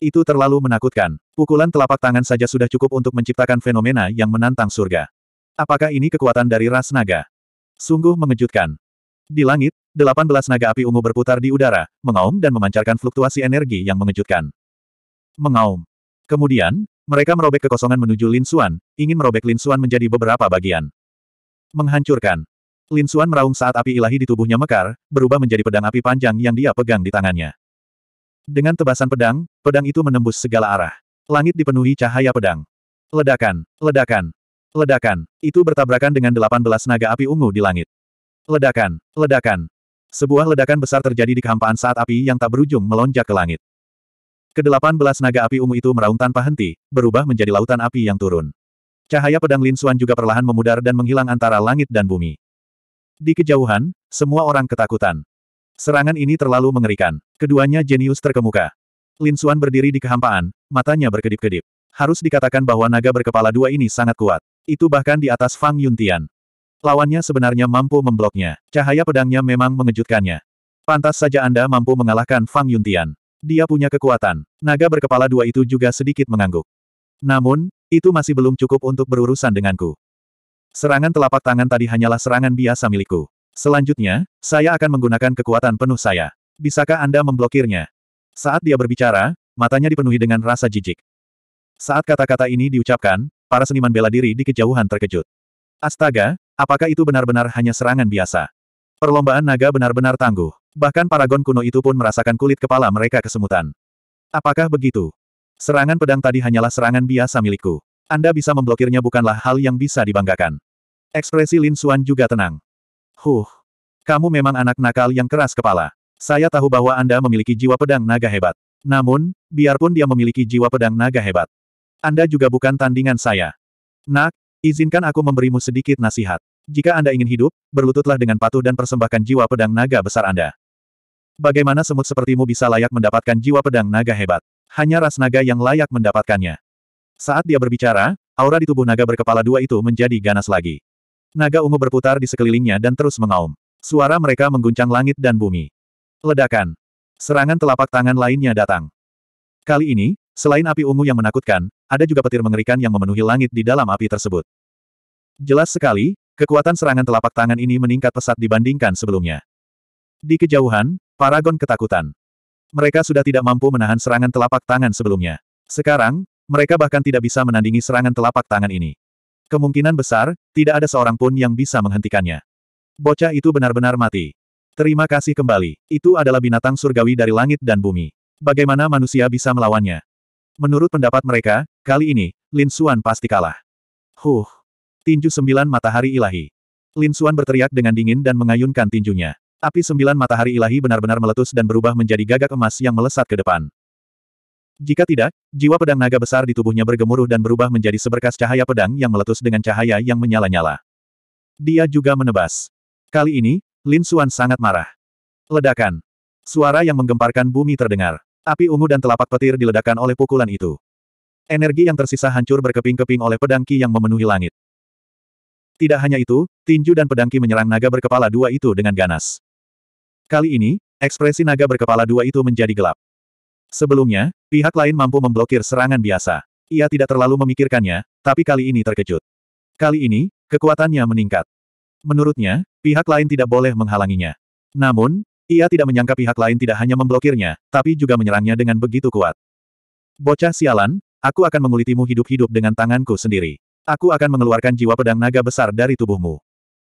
Itu terlalu menakutkan. Pukulan telapak tangan saja sudah cukup untuk menciptakan fenomena yang menantang surga. Apakah ini kekuatan dari ras naga? Sungguh mengejutkan. Di langit, 18 naga api ungu berputar di udara, mengaum dan memancarkan fluktuasi energi yang mengejutkan. Mengaum. Kemudian, mereka merobek kekosongan menuju Lin Xuan, ingin merobek Lin Xuan menjadi beberapa bagian. Menghancurkan. Lin Xuan meraung saat api ilahi di tubuhnya mekar, berubah menjadi pedang api panjang yang dia pegang di tangannya. Dengan tebasan pedang, pedang itu menembus segala arah. Langit dipenuhi cahaya pedang. Ledakan, ledakan, Ledakan. Itu bertabrakan dengan 18 naga api ungu di langit. Ledakan. Ledakan. Sebuah ledakan besar terjadi di kehampaan saat api yang tak berujung melonjak ke langit. Kedelapan belas naga api ungu itu meraung tanpa henti, berubah menjadi lautan api yang turun. Cahaya pedang Lin Xuan juga perlahan memudar dan menghilang antara langit dan bumi. Di kejauhan, semua orang ketakutan. Serangan ini terlalu mengerikan. Keduanya jenius terkemuka. Lin Xuan berdiri di kehampaan, matanya berkedip-kedip. Harus dikatakan bahwa naga berkepala dua ini sangat kuat. Itu bahkan di atas Fang Yuntian. Lawannya sebenarnya mampu membloknya. Cahaya pedangnya memang mengejutkannya. Pantas saja Anda mampu mengalahkan Fang Yuntian. Dia punya kekuatan. Naga berkepala dua itu juga sedikit mengangguk. Namun, itu masih belum cukup untuk berurusan denganku. Serangan telapak tangan tadi hanyalah serangan biasa milikku. Selanjutnya, saya akan menggunakan kekuatan penuh saya. Bisakah Anda memblokirnya? Saat dia berbicara, matanya dipenuhi dengan rasa jijik. Saat kata-kata ini diucapkan, para seniman bela diri di kejauhan terkejut. Astaga, apakah itu benar-benar hanya serangan biasa? Perlombaan naga benar-benar tangguh. Bahkan paragon kuno itu pun merasakan kulit kepala mereka kesemutan. Apakah begitu? Serangan pedang tadi hanyalah serangan biasa milikku. Anda bisa memblokirnya bukanlah hal yang bisa dibanggakan. Ekspresi Lin Xuan juga tenang. Huh, kamu memang anak nakal yang keras kepala. Saya tahu bahwa Anda memiliki jiwa pedang naga hebat. Namun, biarpun dia memiliki jiwa pedang naga hebat, anda juga bukan tandingan saya. Nak, izinkan aku memberimu sedikit nasihat. Jika Anda ingin hidup, berlututlah dengan patuh dan persembahkan jiwa pedang naga besar Anda. Bagaimana semut sepertimu bisa layak mendapatkan jiwa pedang naga hebat? Hanya ras naga yang layak mendapatkannya. Saat dia berbicara, aura di tubuh naga berkepala dua itu menjadi ganas lagi. Naga ungu berputar di sekelilingnya dan terus mengaum. Suara mereka mengguncang langit dan bumi. Ledakan. Serangan telapak tangan lainnya datang. Kali ini, Selain api ungu yang menakutkan, ada juga petir mengerikan yang memenuhi langit di dalam api tersebut. Jelas sekali, kekuatan serangan telapak tangan ini meningkat pesat dibandingkan sebelumnya. Di kejauhan, Paragon ketakutan. Mereka sudah tidak mampu menahan serangan telapak tangan sebelumnya. Sekarang, mereka bahkan tidak bisa menandingi serangan telapak tangan ini. Kemungkinan besar, tidak ada seorang pun yang bisa menghentikannya. Bocah itu benar-benar mati. Terima kasih kembali. Itu adalah binatang surgawi dari langit dan bumi. Bagaimana manusia bisa melawannya? Menurut pendapat mereka, kali ini, Lin Xuan pasti kalah. Huh! Tinju sembilan matahari ilahi. Lin Xuan berteriak dengan dingin dan mengayunkan tinjunya. Api sembilan matahari ilahi benar-benar meletus dan berubah menjadi gagak emas yang melesat ke depan. Jika tidak, jiwa pedang naga besar di tubuhnya bergemuruh dan berubah menjadi seberkas cahaya pedang yang meletus dengan cahaya yang menyala-nyala. Dia juga menebas. Kali ini, Lin Xuan sangat marah. Ledakan. Suara yang menggemparkan bumi terdengar. Api ungu dan telapak petir diledakkan oleh pukulan itu. Energi yang tersisa hancur berkeping-keping oleh pedangki yang memenuhi langit. Tidak hanya itu, tinju dan pedangki menyerang naga berkepala dua itu dengan ganas. Kali ini, ekspresi naga berkepala dua itu menjadi gelap. Sebelumnya, pihak lain mampu memblokir serangan biasa. Ia tidak terlalu memikirkannya, tapi kali ini terkejut. Kali ini, kekuatannya meningkat. Menurutnya, pihak lain tidak boleh menghalanginya. Namun, ia tidak menyangka pihak lain tidak hanya memblokirnya, tapi juga menyerangnya dengan begitu kuat. Bocah sialan, aku akan mengulitimu hidup-hidup dengan tanganku sendiri. Aku akan mengeluarkan jiwa pedang naga besar dari tubuhmu.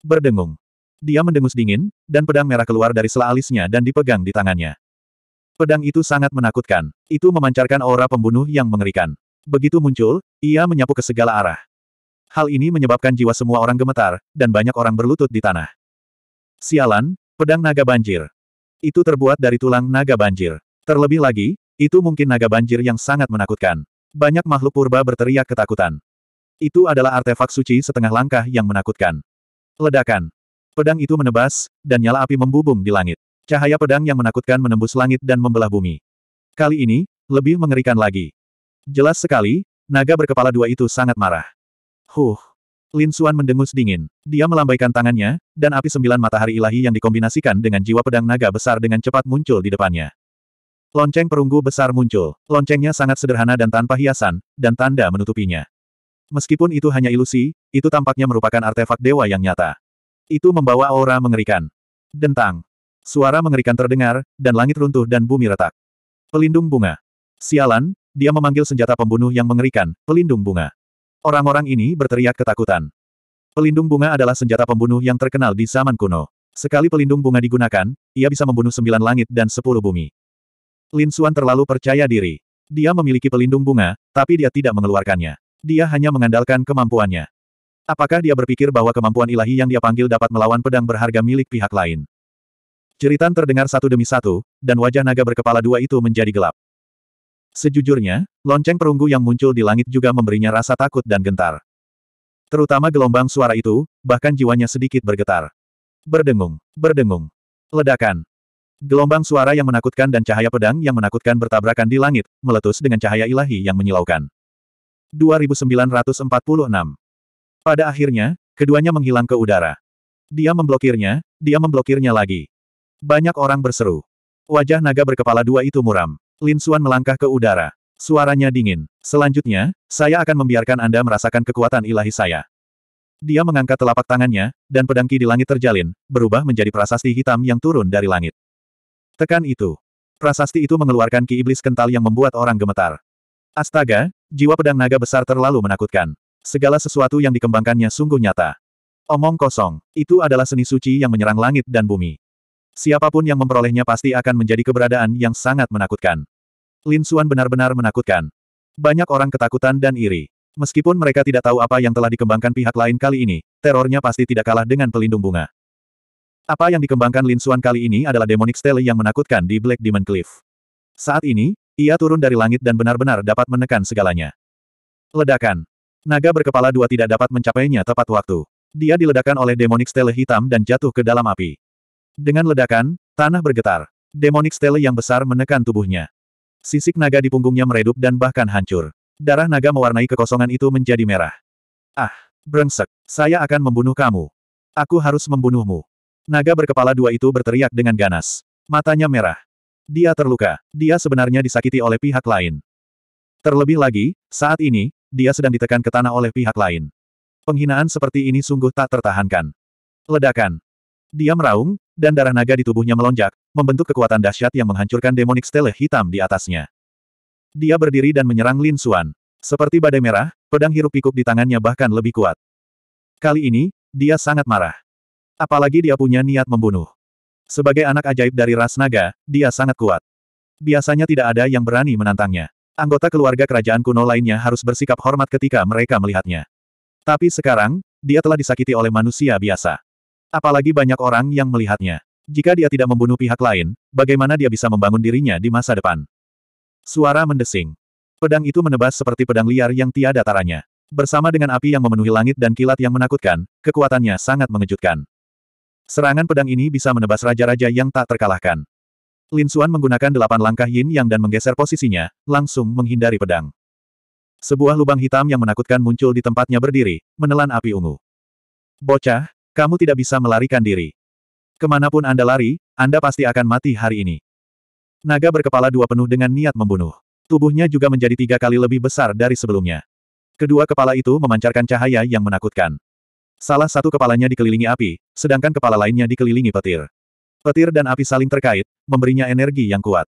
Berdengung. Dia mendengus dingin, dan pedang merah keluar dari sela alisnya dan dipegang di tangannya. Pedang itu sangat menakutkan. Itu memancarkan aura pembunuh yang mengerikan. Begitu muncul, ia menyapu ke segala arah. Hal ini menyebabkan jiwa semua orang gemetar, dan banyak orang berlutut di tanah. Sialan, pedang naga banjir. Itu terbuat dari tulang naga banjir. Terlebih lagi, itu mungkin naga banjir yang sangat menakutkan. Banyak makhluk purba berteriak ketakutan. Itu adalah artefak suci setengah langkah yang menakutkan. Ledakan. Pedang itu menebas, dan nyala api membubung di langit. Cahaya pedang yang menakutkan menembus langit dan membelah bumi. Kali ini, lebih mengerikan lagi. Jelas sekali, naga berkepala dua itu sangat marah. Huh. Lin Suan mendengus dingin. Dia melambaikan tangannya, dan api sembilan matahari ilahi yang dikombinasikan dengan jiwa pedang naga besar dengan cepat muncul di depannya. Lonceng perunggu besar muncul. Loncengnya sangat sederhana dan tanpa hiasan, dan tanda menutupinya. Meskipun itu hanya ilusi, itu tampaknya merupakan artefak dewa yang nyata. Itu membawa aura mengerikan. Dentang. Suara mengerikan terdengar, dan langit runtuh dan bumi retak. Pelindung bunga. Sialan, dia memanggil senjata pembunuh yang mengerikan, pelindung bunga. Orang-orang ini berteriak ketakutan. Pelindung bunga adalah senjata pembunuh yang terkenal di zaman kuno. Sekali pelindung bunga digunakan, ia bisa membunuh sembilan langit dan sepuluh bumi. Lin Xuan terlalu percaya diri. Dia memiliki pelindung bunga, tapi dia tidak mengeluarkannya. Dia hanya mengandalkan kemampuannya. Apakah dia berpikir bahwa kemampuan ilahi yang dia panggil dapat melawan pedang berharga milik pihak lain? Ceritan terdengar satu demi satu, dan wajah naga berkepala dua itu menjadi gelap. Sejujurnya, lonceng perunggu yang muncul di langit juga memberinya rasa takut dan gentar. Terutama gelombang suara itu, bahkan jiwanya sedikit bergetar. Berdengung, berdengung. Ledakan. Gelombang suara yang menakutkan dan cahaya pedang yang menakutkan bertabrakan di langit, meletus dengan cahaya ilahi yang menyilaukan. 2946. Pada akhirnya, keduanya menghilang ke udara. Dia memblokirnya, dia memblokirnya lagi. Banyak orang berseru. Wajah naga berkepala dua itu muram. Lin Suan melangkah ke udara. Suaranya dingin. Selanjutnya, saya akan membiarkan Anda merasakan kekuatan ilahi saya. Dia mengangkat telapak tangannya, dan pedangki di langit terjalin, berubah menjadi prasasti hitam yang turun dari langit. Tekan itu. Prasasti itu mengeluarkan ki iblis kental yang membuat orang gemetar. Astaga, jiwa pedang naga besar terlalu menakutkan. Segala sesuatu yang dikembangkannya sungguh nyata. Omong kosong, itu adalah seni suci yang menyerang langit dan bumi. Siapapun yang memperolehnya pasti akan menjadi keberadaan yang sangat menakutkan. Lin Suan benar-benar menakutkan. Banyak orang ketakutan dan iri. Meskipun mereka tidak tahu apa yang telah dikembangkan pihak lain kali ini, terornya pasti tidak kalah dengan pelindung bunga. Apa yang dikembangkan Lin Suan kali ini adalah demonic stele yang menakutkan di Black Demon Cliff. Saat ini, ia turun dari langit dan benar-benar dapat menekan segalanya. Ledakan. Naga berkepala dua tidak dapat mencapainya tepat waktu. Dia diledakan oleh demonic stele hitam dan jatuh ke dalam api. Dengan ledakan, tanah bergetar. Demonic stele yang besar menekan tubuhnya. Sisik naga di punggungnya meredup dan bahkan hancur. Darah naga mewarnai kekosongan itu menjadi merah. Ah, brengsek, saya akan membunuh kamu. Aku harus membunuhmu. Naga berkepala dua itu berteriak dengan ganas. Matanya merah. Dia terluka. Dia sebenarnya disakiti oleh pihak lain. Terlebih lagi, saat ini, dia sedang ditekan ke tanah oleh pihak lain. Penghinaan seperti ini sungguh tak tertahankan. Ledakan. Dia meraung, dan darah naga di tubuhnya melonjak, membentuk kekuatan dahsyat yang menghancurkan demonik stele hitam di atasnya. Dia berdiri dan menyerang Lin Xuan. Seperti badai merah, pedang hirup pikuk di tangannya bahkan lebih kuat. Kali ini, dia sangat marah. Apalagi dia punya niat membunuh. Sebagai anak ajaib dari ras naga, dia sangat kuat. Biasanya tidak ada yang berani menantangnya. Anggota keluarga kerajaan kuno lainnya harus bersikap hormat ketika mereka melihatnya. Tapi sekarang, dia telah disakiti oleh manusia biasa. Apalagi banyak orang yang melihatnya. Jika dia tidak membunuh pihak lain, bagaimana dia bisa membangun dirinya di masa depan? Suara mendesing. Pedang itu menebas seperti pedang liar yang tiada taranya. Bersama dengan api yang memenuhi langit dan kilat yang menakutkan, kekuatannya sangat mengejutkan. Serangan pedang ini bisa menebas raja-raja yang tak terkalahkan. Lin Xuan menggunakan delapan langkah yin yang dan menggeser posisinya, langsung menghindari pedang. Sebuah lubang hitam yang menakutkan muncul di tempatnya berdiri, menelan api ungu. Bocah, kamu tidak bisa melarikan diri. Kemanapun Anda lari, Anda pasti akan mati hari ini. Naga berkepala dua penuh dengan niat membunuh. Tubuhnya juga menjadi tiga kali lebih besar dari sebelumnya. Kedua kepala itu memancarkan cahaya yang menakutkan. Salah satu kepalanya dikelilingi api, sedangkan kepala lainnya dikelilingi petir. Petir dan api saling terkait, memberinya energi yang kuat.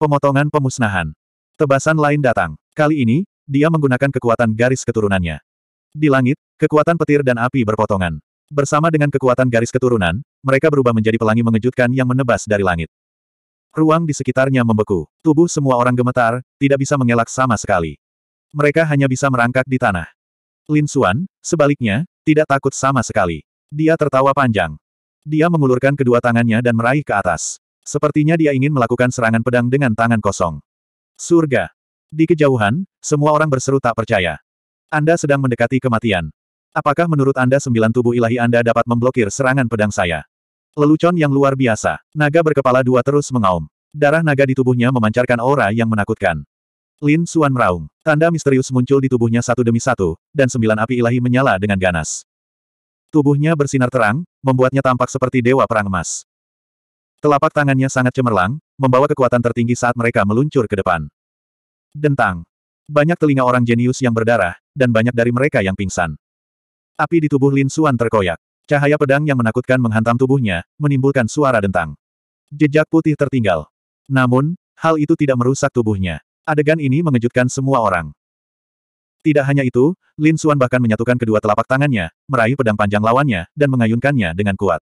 Pemotongan pemusnahan. Tebasan lain datang. Kali ini, dia menggunakan kekuatan garis keturunannya. Di langit, kekuatan petir dan api berpotongan. Bersama dengan kekuatan garis keturunan, mereka berubah menjadi pelangi mengejutkan yang menebas dari langit. Ruang di sekitarnya membeku. Tubuh semua orang gemetar, tidak bisa mengelak sama sekali. Mereka hanya bisa merangkak di tanah. Lin Xuan, sebaliknya, tidak takut sama sekali. Dia tertawa panjang. Dia mengulurkan kedua tangannya dan meraih ke atas. Sepertinya dia ingin melakukan serangan pedang dengan tangan kosong. Surga. Di kejauhan, semua orang berseru tak percaya. Anda sedang mendekati kematian. Apakah menurut Anda sembilan tubuh ilahi Anda dapat memblokir serangan pedang saya? Lelucon yang luar biasa. Naga berkepala dua terus mengaum. Darah naga di tubuhnya memancarkan aura yang menakutkan. Lin Suan meraung. Tanda misterius muncul di tubuhnya satu demi satu, dan sembilan api ilahi menyala dengan ganas. Tubuhnya bersinar terang, membuatnya tampak seperti dewa perang emas. Telapak tangannya sangat cemerlang, membawa kekuatan tertinggi saat mereka meluncur ke depan. Dentang. Banyak telinga orang jenius yang berdarah, dan banyak dari mereka yang pingsan. Api di tubuh Lin Suan terkoyak. Cahaya pedang yang menakutkan menghantam tubuhnya, menimbulkan suara dentang. Jejak putih tertinggal. Namun, hal itu tidak merusak tubuhnya. Adegan ini mengejutkan semua orang. Tidak hanya itu, Lin Suan bahkan menyatukan kedua telapak tangannya, meraih pedang panjang lawannya, dan mengayunkannya dengan kuat.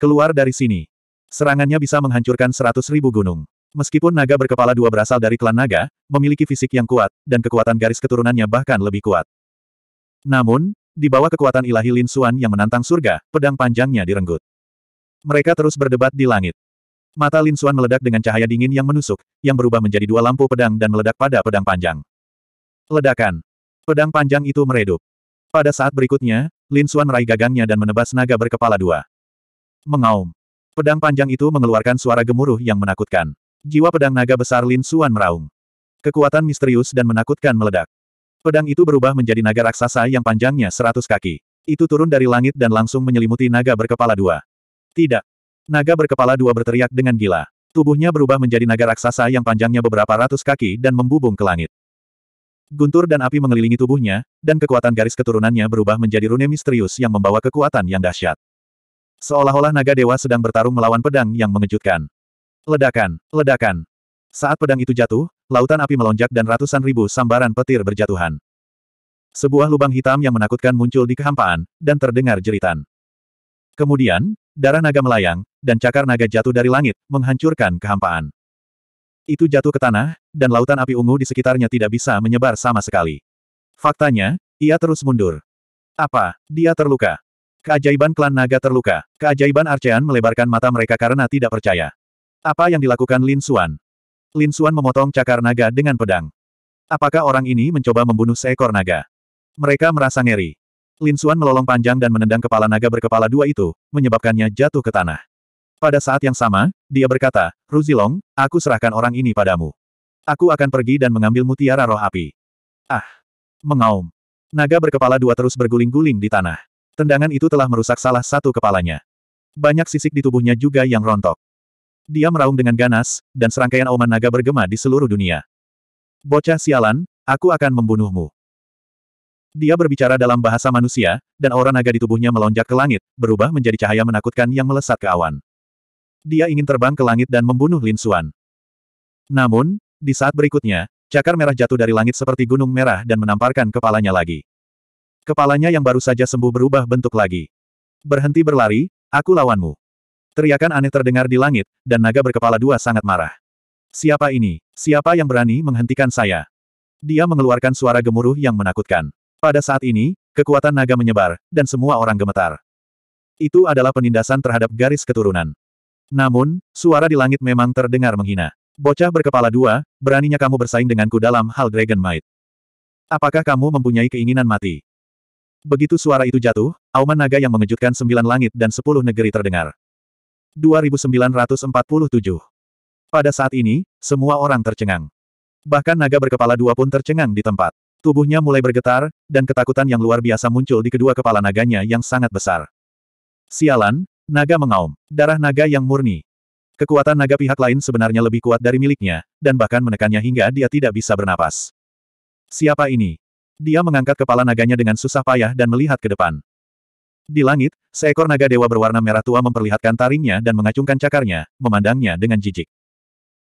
Keluar dari sini. Serangannya bisa menghancurkan seratus ribu gunung. Meskipun naga berkepala dua berasal dari klan naga, memiliki fisik yang kuat, dan kekuatan garis keturunannya bahkan lebih kuat. Namun, di bawah kekuatan ilahi Lin Suan yang menantang surga, pedang panjangnya direnggut. Mereka terus berdebat di langit. Mata Lin Suan meledak dengan cahaya dingin yang menusuk, yang berubah menjadi dua lampu pedang dan meledak pada pedang panjang. Ledakan. Pedang panjang itu meredup. Pada saat berikutnya, Lin Suan meraih gagangnya dan menebas naga berkepala dua. Mengaum. Pedang panjang itu mengeluarkan suara gemuruh yang menakutkan. Jiwa pedang naga besar Lin Suan meraung. Kekuatan misterius dan menakutkan meledak. Pedang itu berubah menjadi naga raksasa yang panjangnya seratus kaki. Itu turun dari langit dan langsung menyelimuti naga berkepala dua. Tidak. Naga berkepala dua berteriak dengan gila. Tubuhnya berubah menjadi naga raksasa yang panjangnya beberapa ratus kaki dan membubung ke langit. Guntur dan api mengelilingi tubuhnya, dan kekuatan garis keturunannya berubah menjadi rune misterius yang membawa kekuatan yang dahsyat. Seolah-olah naga dewa sedang bertarung melawan pedang yang mengejutkan. Ledakan, ledakan. Saat pedang itu jatuh, lautan api melonjak dan ratusan ribu sambaran petir berjatuhan. Sebuah lubang hitam yang menakutkan muncul di kehampaan, dan terdengar jeritan. Kemudian, darah naga melayang, dan cakar naga jatuh dari langit, menghancurkan kehampaan. Itu jatuh ke tanah, dan lautan api ungu di sekitarnya tidak bisa menyebar sama sekali. Faktanya, ia terus mundur. Apa, dia terluka? Keajaiban klan naga terluka. Keajaiban Arcean melebarkan mata mereka karena tidak percaya. Apa yang dilakukan Lin Xuan? Lin Suan memotong cakar naga dengan pedang. Apakah orang ini mencoba membunuh seekor naga? Mereka merasa ngeri. Lin Suan melolong panjang dan menendang kepala naga berkepala dua itu, menyebabkannya jatuh ke tanah. Pada saat yang sama, dia berkata, Ruzilong, aku serahkan orang ini padamu. Aku akan pergi dan mengambil mutiara roh api. Ah! Mengaum. Naga berkepala dua terus berguling-guling di tanah. Tendangan itu telah merusak salah satu kepalanya. Banyak sisik di tubuhnya juga yang rontok. Dia meraung dengan ganas, dan serangkaian auman naga bergema di seluruh dunia. Bocah sialan, aku akan membunuhmu. Dia berbicara dalam bahasa manusia, dan aura naga di tubuhnya melonjak ke langit, berubah menjadi cahaya menakutkan yang melesat ke awan. Dia ingin terbang ke langit dan membunuh Lin Suan. Namun, di saat berikutnya, cakar merah jatuh dari langit seperti gunung merah dan menamparkan kepalanya lagi. Kepalanya yang baru saja sembuh berubah bentuk lagi. Berhenti berlari, aku lawanmu. Teriakan aneh terdengar di langit, dan naga berkepala dua sangat marah. Siapa ini? Siapa yang berani menghentikan saya? Dia mengeluarkan suara gemuruh yang menakutkan. Pada saat ini, kekuatan naga menyebar, dan semua orang gemetar. Itu adalah penindasan terhadap garis keturunan. Namun, suara di langit memang terdengar menghina. Bocah berkepala dua, beraninya kamu bersaing denganku dalam hal Dragon Might. Apakah kamu mempunyai keinginan mati? Begitu suara itu jatuh, auman naga yang mengejutkan sembilan langit dan sepuluh negeri terdengar. 2947. Pada saat ini, semua orang tercengang. Bahkan naga berkepala dua pun tercengang di tempat. Tubuhnya mulai bergetar, dan ketakutan yang luar biasa muncul di kedua kepala naganya yang sangat besar. Sialan, naga mengaum. Darah naga yang murni. Kekuatan naga pihak lain sebenarnya lebih kuat dari miliknya, dan bahkan menekannya hingga dia tidak bisa bernapas. Siapa ini? Dia mengangkat kepala naganya dengan susah payah dan melihat ke depan. Di langit, seekor naga dewa berwarna merah tua memperlihatkan taringnya dan mengacungkan cakarnya, memandangnya dengan jijik.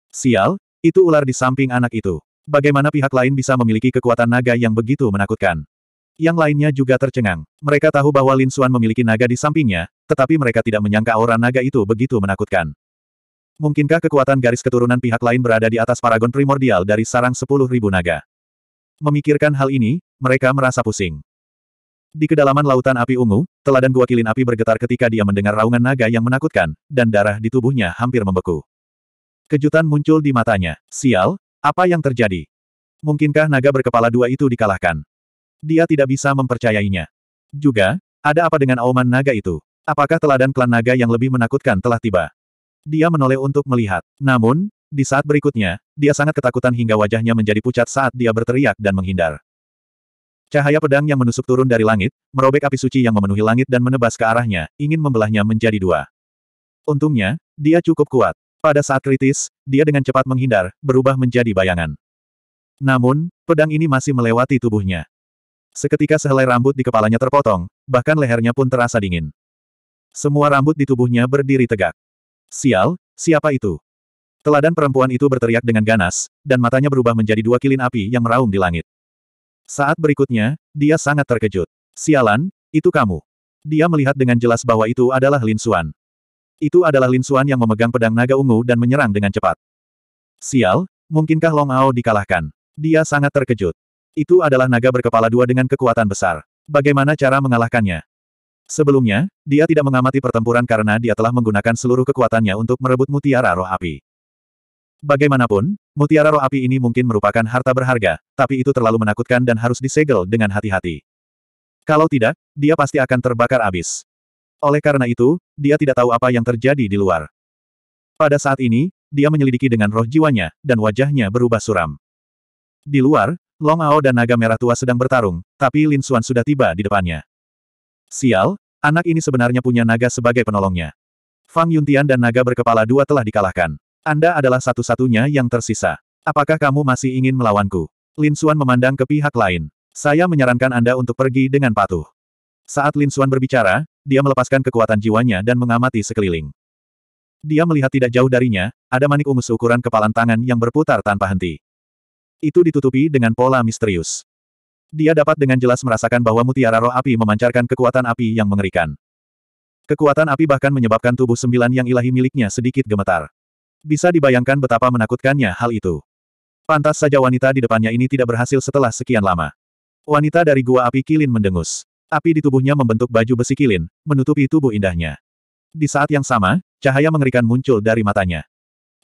Sial, itu ular di samping anak itu. Bagaimana pihak lain bisa memiliki kekuatan naga yang begitu menakutkan? Yang lainnya juga tercengang. Mereka tahu bahwa Lin Xuan memiliki naga di sampingnya, tetapi mereka tidak menyangka aura naga itu begitu menakutkan. Mungkinkah kekuatan garis keturunan pihak lain berada di atas paragon primordial dari sarang sepuluh ribu naga? Memikirkan hal ini, mereka merasa pusing. Di kedalaman lautan api ungu, teladan gua kilin api bergetar ketika dia mendengar raungan naga yang menakutkan, dan darah di tubuhnya hampir membeku. Kejutan muncul di matanya. Sial, apa yang terjadi? Mungkinkah naga berkepala dua itu dikalahkan? Dia tidak bisa mempercayainya. Juga, ada apa dengan auman naga itu? Apakah teladan klan naga yang lebih menakutkan telah tiba? Dia menoleh untuk melihat. Namun, di saat berikutnya, dia sangat ketakutan hingga wajahnya menjadi pucat saat dia berteriak dan menghindar. Cahaya pedang yang menusuk turun dari langit, merobek api suci yang memenuhi langit dan menebas ke arahnya, ingin membelahnya menjadi dua. Untungnya, dia cukup kuat. Pada saat kritis, dia dengan cepat menghindar, berubah menjadi bayangan. Namun, pedang ini masih melewati tubuhnya. Seketika sehelai rambut di kepalanya terpotong, bahkan lehernya pun terasa dingin. Semua rambut di tubuhnya berdiri tegak. Sial, siapa itu? Teladan perempuan itu berteriak dengan ganas, dan matanya berubah menjadi dua kilin api yang meraung di langit. Saat berikutnya, dia sangat terkejut. Sialan, itu kamu. Dia melihat dengan jelas bahwa itu adalah Lin Xuan. Itu adalah Lin Xuan yang memegang pedang naga ungu dan menyerang dengan cepat. Sial, mungkinkah Long Ao dikalahkan? Dia sangat terkejut. Itu adalah naga berkepala dua dengan kekuatan besar. Bagaimana cara mengalahkannya? Sebelumnya, dia tidak mengamati pertempuran karena dia telah menggunakan seluruh kekuatannya untuk merebut mutiara roh api. Bagaimanapun, mutiara roh api ini mungkin merupakan harta berharga, tapi itu terlalu menakutkan dan harus disegel dengan hati-hati. Kalau tidak, dia pasti akan terbakar abis. Oleh karena itu, dia tidak tahu apa yang terjadi di luar. Pada saat ini, dia menyelidiki dengan roh jiwanya, dan wajahnya berubah suram. Di luar, Long Ao dan naga merah tua sedang bertarung, tapi Lin Xuan sudah tiba di depannya. Sial, anak ini sebenarnya punya naga sebagai penolongnya. Fang Yuntian dan naga berkepala dua telah dikalahkan. Anda adalah satu-satunya yang tersisa. Apakah kamu masih ingin melawanku? Lin Xuan memandang ke pihak lain. Saya menyarankan Anda untuk pergi dengan patuh. Saat Lin Xuan berbicara, dia melepaskan kekuatan jiwanya dan mengamati sekeliling. Dia melihat tidak jauh darinya, ada manik ungu seukuran kepalan tangan yang berputar tanpa henti. Itu ditutupi dengan pola misterius. Dia dapat dengan jelas merasakan bahwa mutiara roh api memancarkan kekuatan api yang mengerikan. Kekuatan api bahkan menyebabkan tubuh sembilan yang ilahi miliknya sedikit gemetar. Bisa dibayangkan betapa menakutkannya hal itu. Pantas saja wanita di depannya ini tidak berhasil setelah sekian lama. Wanita dari gua api kilin mendengus. Api di tubuhnya membentuk baju besi kilin, menutupi tubuh indahnya. Di saat yang sama, cahaya mengerikan muncul dari matanya.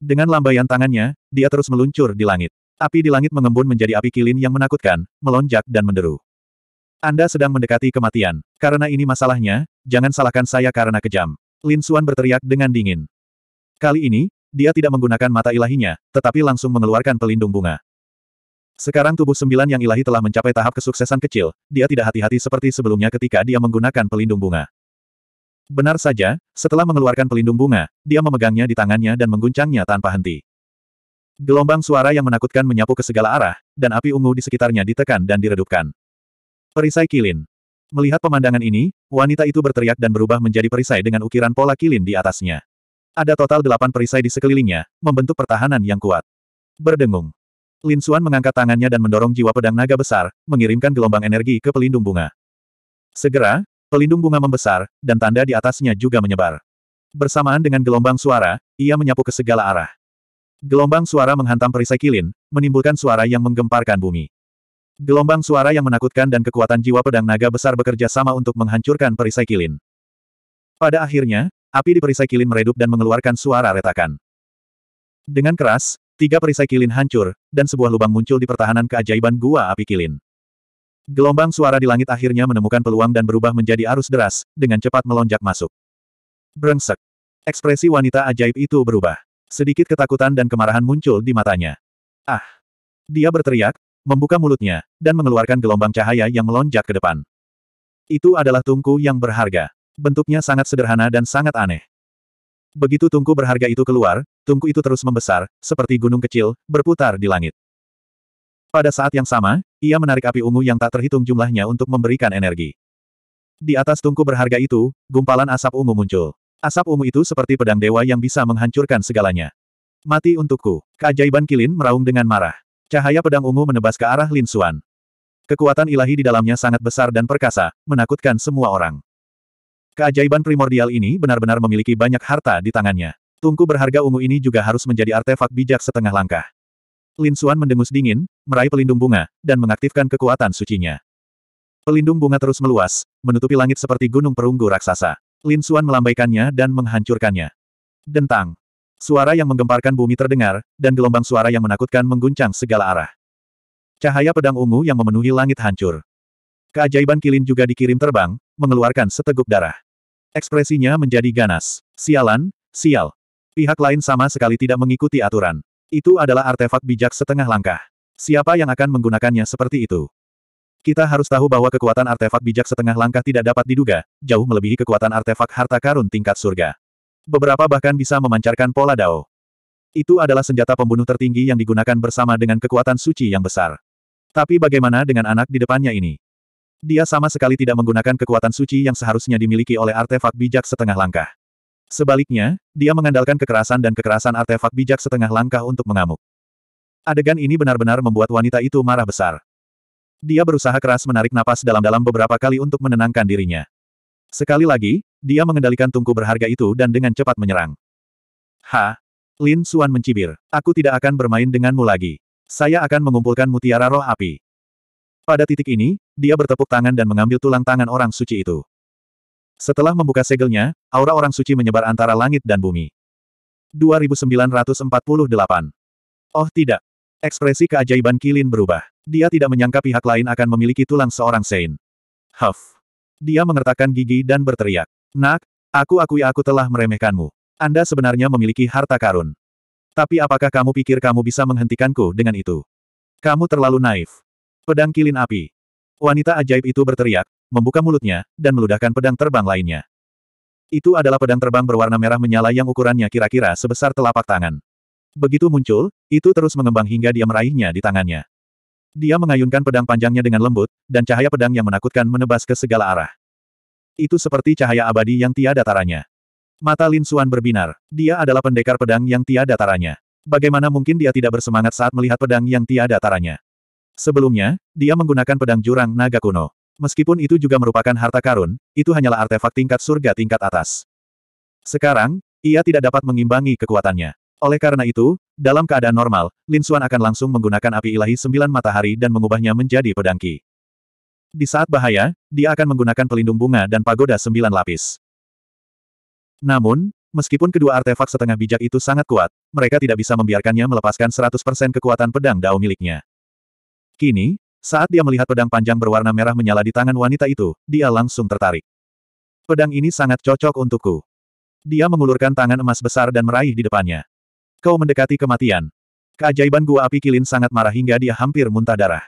Dengan lambaian tangannya, dia terus meluncur di langit. Api di langit mengembun menjadi api kilin yang menakutkan, melonjak dan menderu. Anda sedang mendekati kematian. Karena ini masalahnya, jangan salahkan saya karena kejam. Lin Suan berteriak dengan dingin. Kali ini, dia tidak menggunakan mata ilahinya, tetapi langsung mengeluarkan pelindung bunga. Sekarang tubuh sembilan yang ilahi telah mencapai tahap kesuksesan kecil, dia tidak hati-hati seperti sebelumnya ketika dia menggunakan pelindung bunga. Benar saja, setelah mengeluarkan pelindung bunga, dia memegangnya di tangannya dan mengguncangnya tanpa henti. Gelombang suara yang menakutkan menyapu ke segala arah, dan api ungu di sekitarnya ditekan dan diredupkan. Perisai kilin. Melihat pemandangan ini, wanita itu berteriak dan berubah menjadi perisai dengan ukiran pola kilin di atasnya. Ada total delapan perisai di sekelilingnya, membentuk pertahanan yang kuat. Berdengung. Lin Xuan mengangkat tangannya dan mendorong jiwa pedang naga besar, mengirimkan gelombang energi ke pelindung bunga. Segera, pelindung bunga membesar, dan tanda di atasnya juga menyebar. Bersamaan dengan gelombang suara, ia menyapu ke segala arah. Gelombang suara menghantam perisai kilin, menimbulkan suara yang menggemparkan bumi. Gelombang suara yang menakutkan dan kekuatan jiwa pedang naga besar bekerja sama untuk menghancurkan perisai kilin. Pada akhirnya, Api di perisai kilin meredup dan mengeluarkan suara retakan. Dengan keras, tiga perisai kilin hancur, dan sebuah lubang muncul di pertahanan keajaiban gua api kilin. Gelombang suara di langit akhirnya menemukan peluang dan berubah menjadi arus deras, dengan cepat melonjak masuk. Brengsek. Ekspresi wanita ajaib itu berubah. Sedikit ketakutan dan kemarahan muncul di matanya. Ah! Dia berteriak, membuka mulutnya, dan mengeluarkan gelombang cahaya yang melonjak ke depan. Itu adalah tungku yang berharga. Bentuknya sangat sederhana dan sangat aneh. Begitu tungku berharga itu keluar, tungku itu terus membesar, seperti gunung kecil, berputar di langit. Pada saat yang sama, ia menarik api ungu yang tak terhitung jumlahnya untuk memberikan energi. Di atas tungku berharga itu, gumpalan asap ungu muncul. Asap ungu itu seperti pedang dewa yang bisa menghancurkan segalanya. Mati untukku. Keajaiban Kilin meraung dengan marah. Cahaya pedang ungu menebas ke arah Lin Suan. Kekuatan ilahi di dalamnya sangat besar dan perkasa, menakutkan semua orang. Keajaiban primordial ini benar-benar memiliki banyak harta di tangannya. Tungku berharga ungu ini juga harus menjadi artefak bijak setengah langkah. Lin Xuan mendengus dingin, meraih pelindung bunga, dan mengaktifkan kekuatan sucinya. Pelindung bunga terus meluas, menutupi langit seperti gunung perunggu raksasa. Lin Xuan melambaikannya dan menghancurkannya. Dentang. Suara yang menggemparkan bumi terdengar, dan gelombang suara yang menakutkan mengguncang segala arah. Cahaya pedang ungu yang memenuhi langit hancur. Keajaiban Kilin juga dikirim terbang, mengeluarkan seteguk darah. Ekspresinya menjadi ganas. Sialan, sial. Pihak lain sama sekali tidak mengikuti aturan. Itu adalah artefak bijak setengah langkah. Siapa yang akan menggunakannya seperti itu? Kita harus tahu bahwa kekuatan artefak bijak setengah langkah tidak dapat diduga, jauh melebihi kekuatan artefak harta karun tingkat surga. Beberapa bahkan bisa memancarkan pola dao. Itu adalah senjata pembunuh tertinggi yang digunakan bersama dengan kekuatan suci yang besar. Tapi bagaimana dengan anak di depannya ini? Dia sama sekali tidak menggunakan kekuatan suci yang seharusnya dimiliki oleh artefak bijak setengah langkah. Sebaliknya, dia mengandalkan kekerasan dan kekerasan artefak bijak setengah langkah untuk mengamuk. Adegan ini benar-benar membuat wanita itu marah besar. Dia berusaha keras menarik napas dalam-dalam beberapa kali untuk menenangkan dirinya. Sekali lagi, dia mengendalikan tungku berharga itu dan dengan cepat menyerang. Ha! Lin Suan mencibir. Aku tidak akan bermain denganmu lagi. Saya akan mengumpulkan mutiara roh api. Pada titik ini, dia bertepuk tangan dan mengambil tulang tangan orang suci itu. Setelah membuka segelnya, aura orang suci menyebar antara langit dan bumi. 2948 Oh tidak. Ekspresi keajaiban Kilin berubah. Dia tidak menyangka pihak lain akan memiliki tulang seorang Sein. Huff. Dia mengertakkan gigi dan berteriak. Nak, aku akui aku telah meremehkanmu. Anda sebenarnya memiliki harta karun. Tapi apakah kamu pikir kamu bisa menghentikanku dengan itu? Kamu terlalu naif. Pedang kilin api. Wanita ajaib itu berteriak, membuka mulutnya, dan meludahkan pedang terbang lainnya. Itu adalah pedang terbang berwarna merah menyala yang ukurannya kira-kira sebesar telapak tangan. Begitu muncul, itu terus mengembang hingga dia meraihnya di tangannya. Dia mengayunkan pedang panjangnya dengan lembut, dan cahaya pedang yang menakutkan menebas ke segala arah. Itu seperti cahaya abadi yang tiada taranya. Mata Lin Suan berbinar. Dia adalah pendekar pedang yang tiada taranya. Bagaimana mungkin dia tidak bersemangat saat melihat pedang yang tiada taranya? Sebelumnya, dia menggunakan pedang jurang naga kuno. Meskipun itu juga merupakan harta karun, itu hanyalah artefak tingkat surga tingkat atas. Sekarang, ia tidak dapat mengimbangi kekuatannya. Oleh karena itu, dalam keadaan normal, Lin Xuan akan langsung menggunakan api ilahi sembilan matahari dan mengubahnya menjadi pedang Ki. Di saat bahaya, dia akan menggunakan pelindung bunga dan pagoda sembilan lapis. Namun, meskipun kedua artefak setengah bijak itu sangat kuat, mereka tidak bisa membiarkannya melepaskan 100% kekuatan pedang dao miliknya. Kini, saat dia melihat pedang panjang berwarna merah menyala di tangan wanita itu, dia langsung tertarik. Pedang ini sangat cocok untukku. Dia mengulurkan tangan emas besar dan meraih di depannya. Kau mendekati kematian. Keajaiban gua api kilin sangat marah hingga dia hampir muntah darah.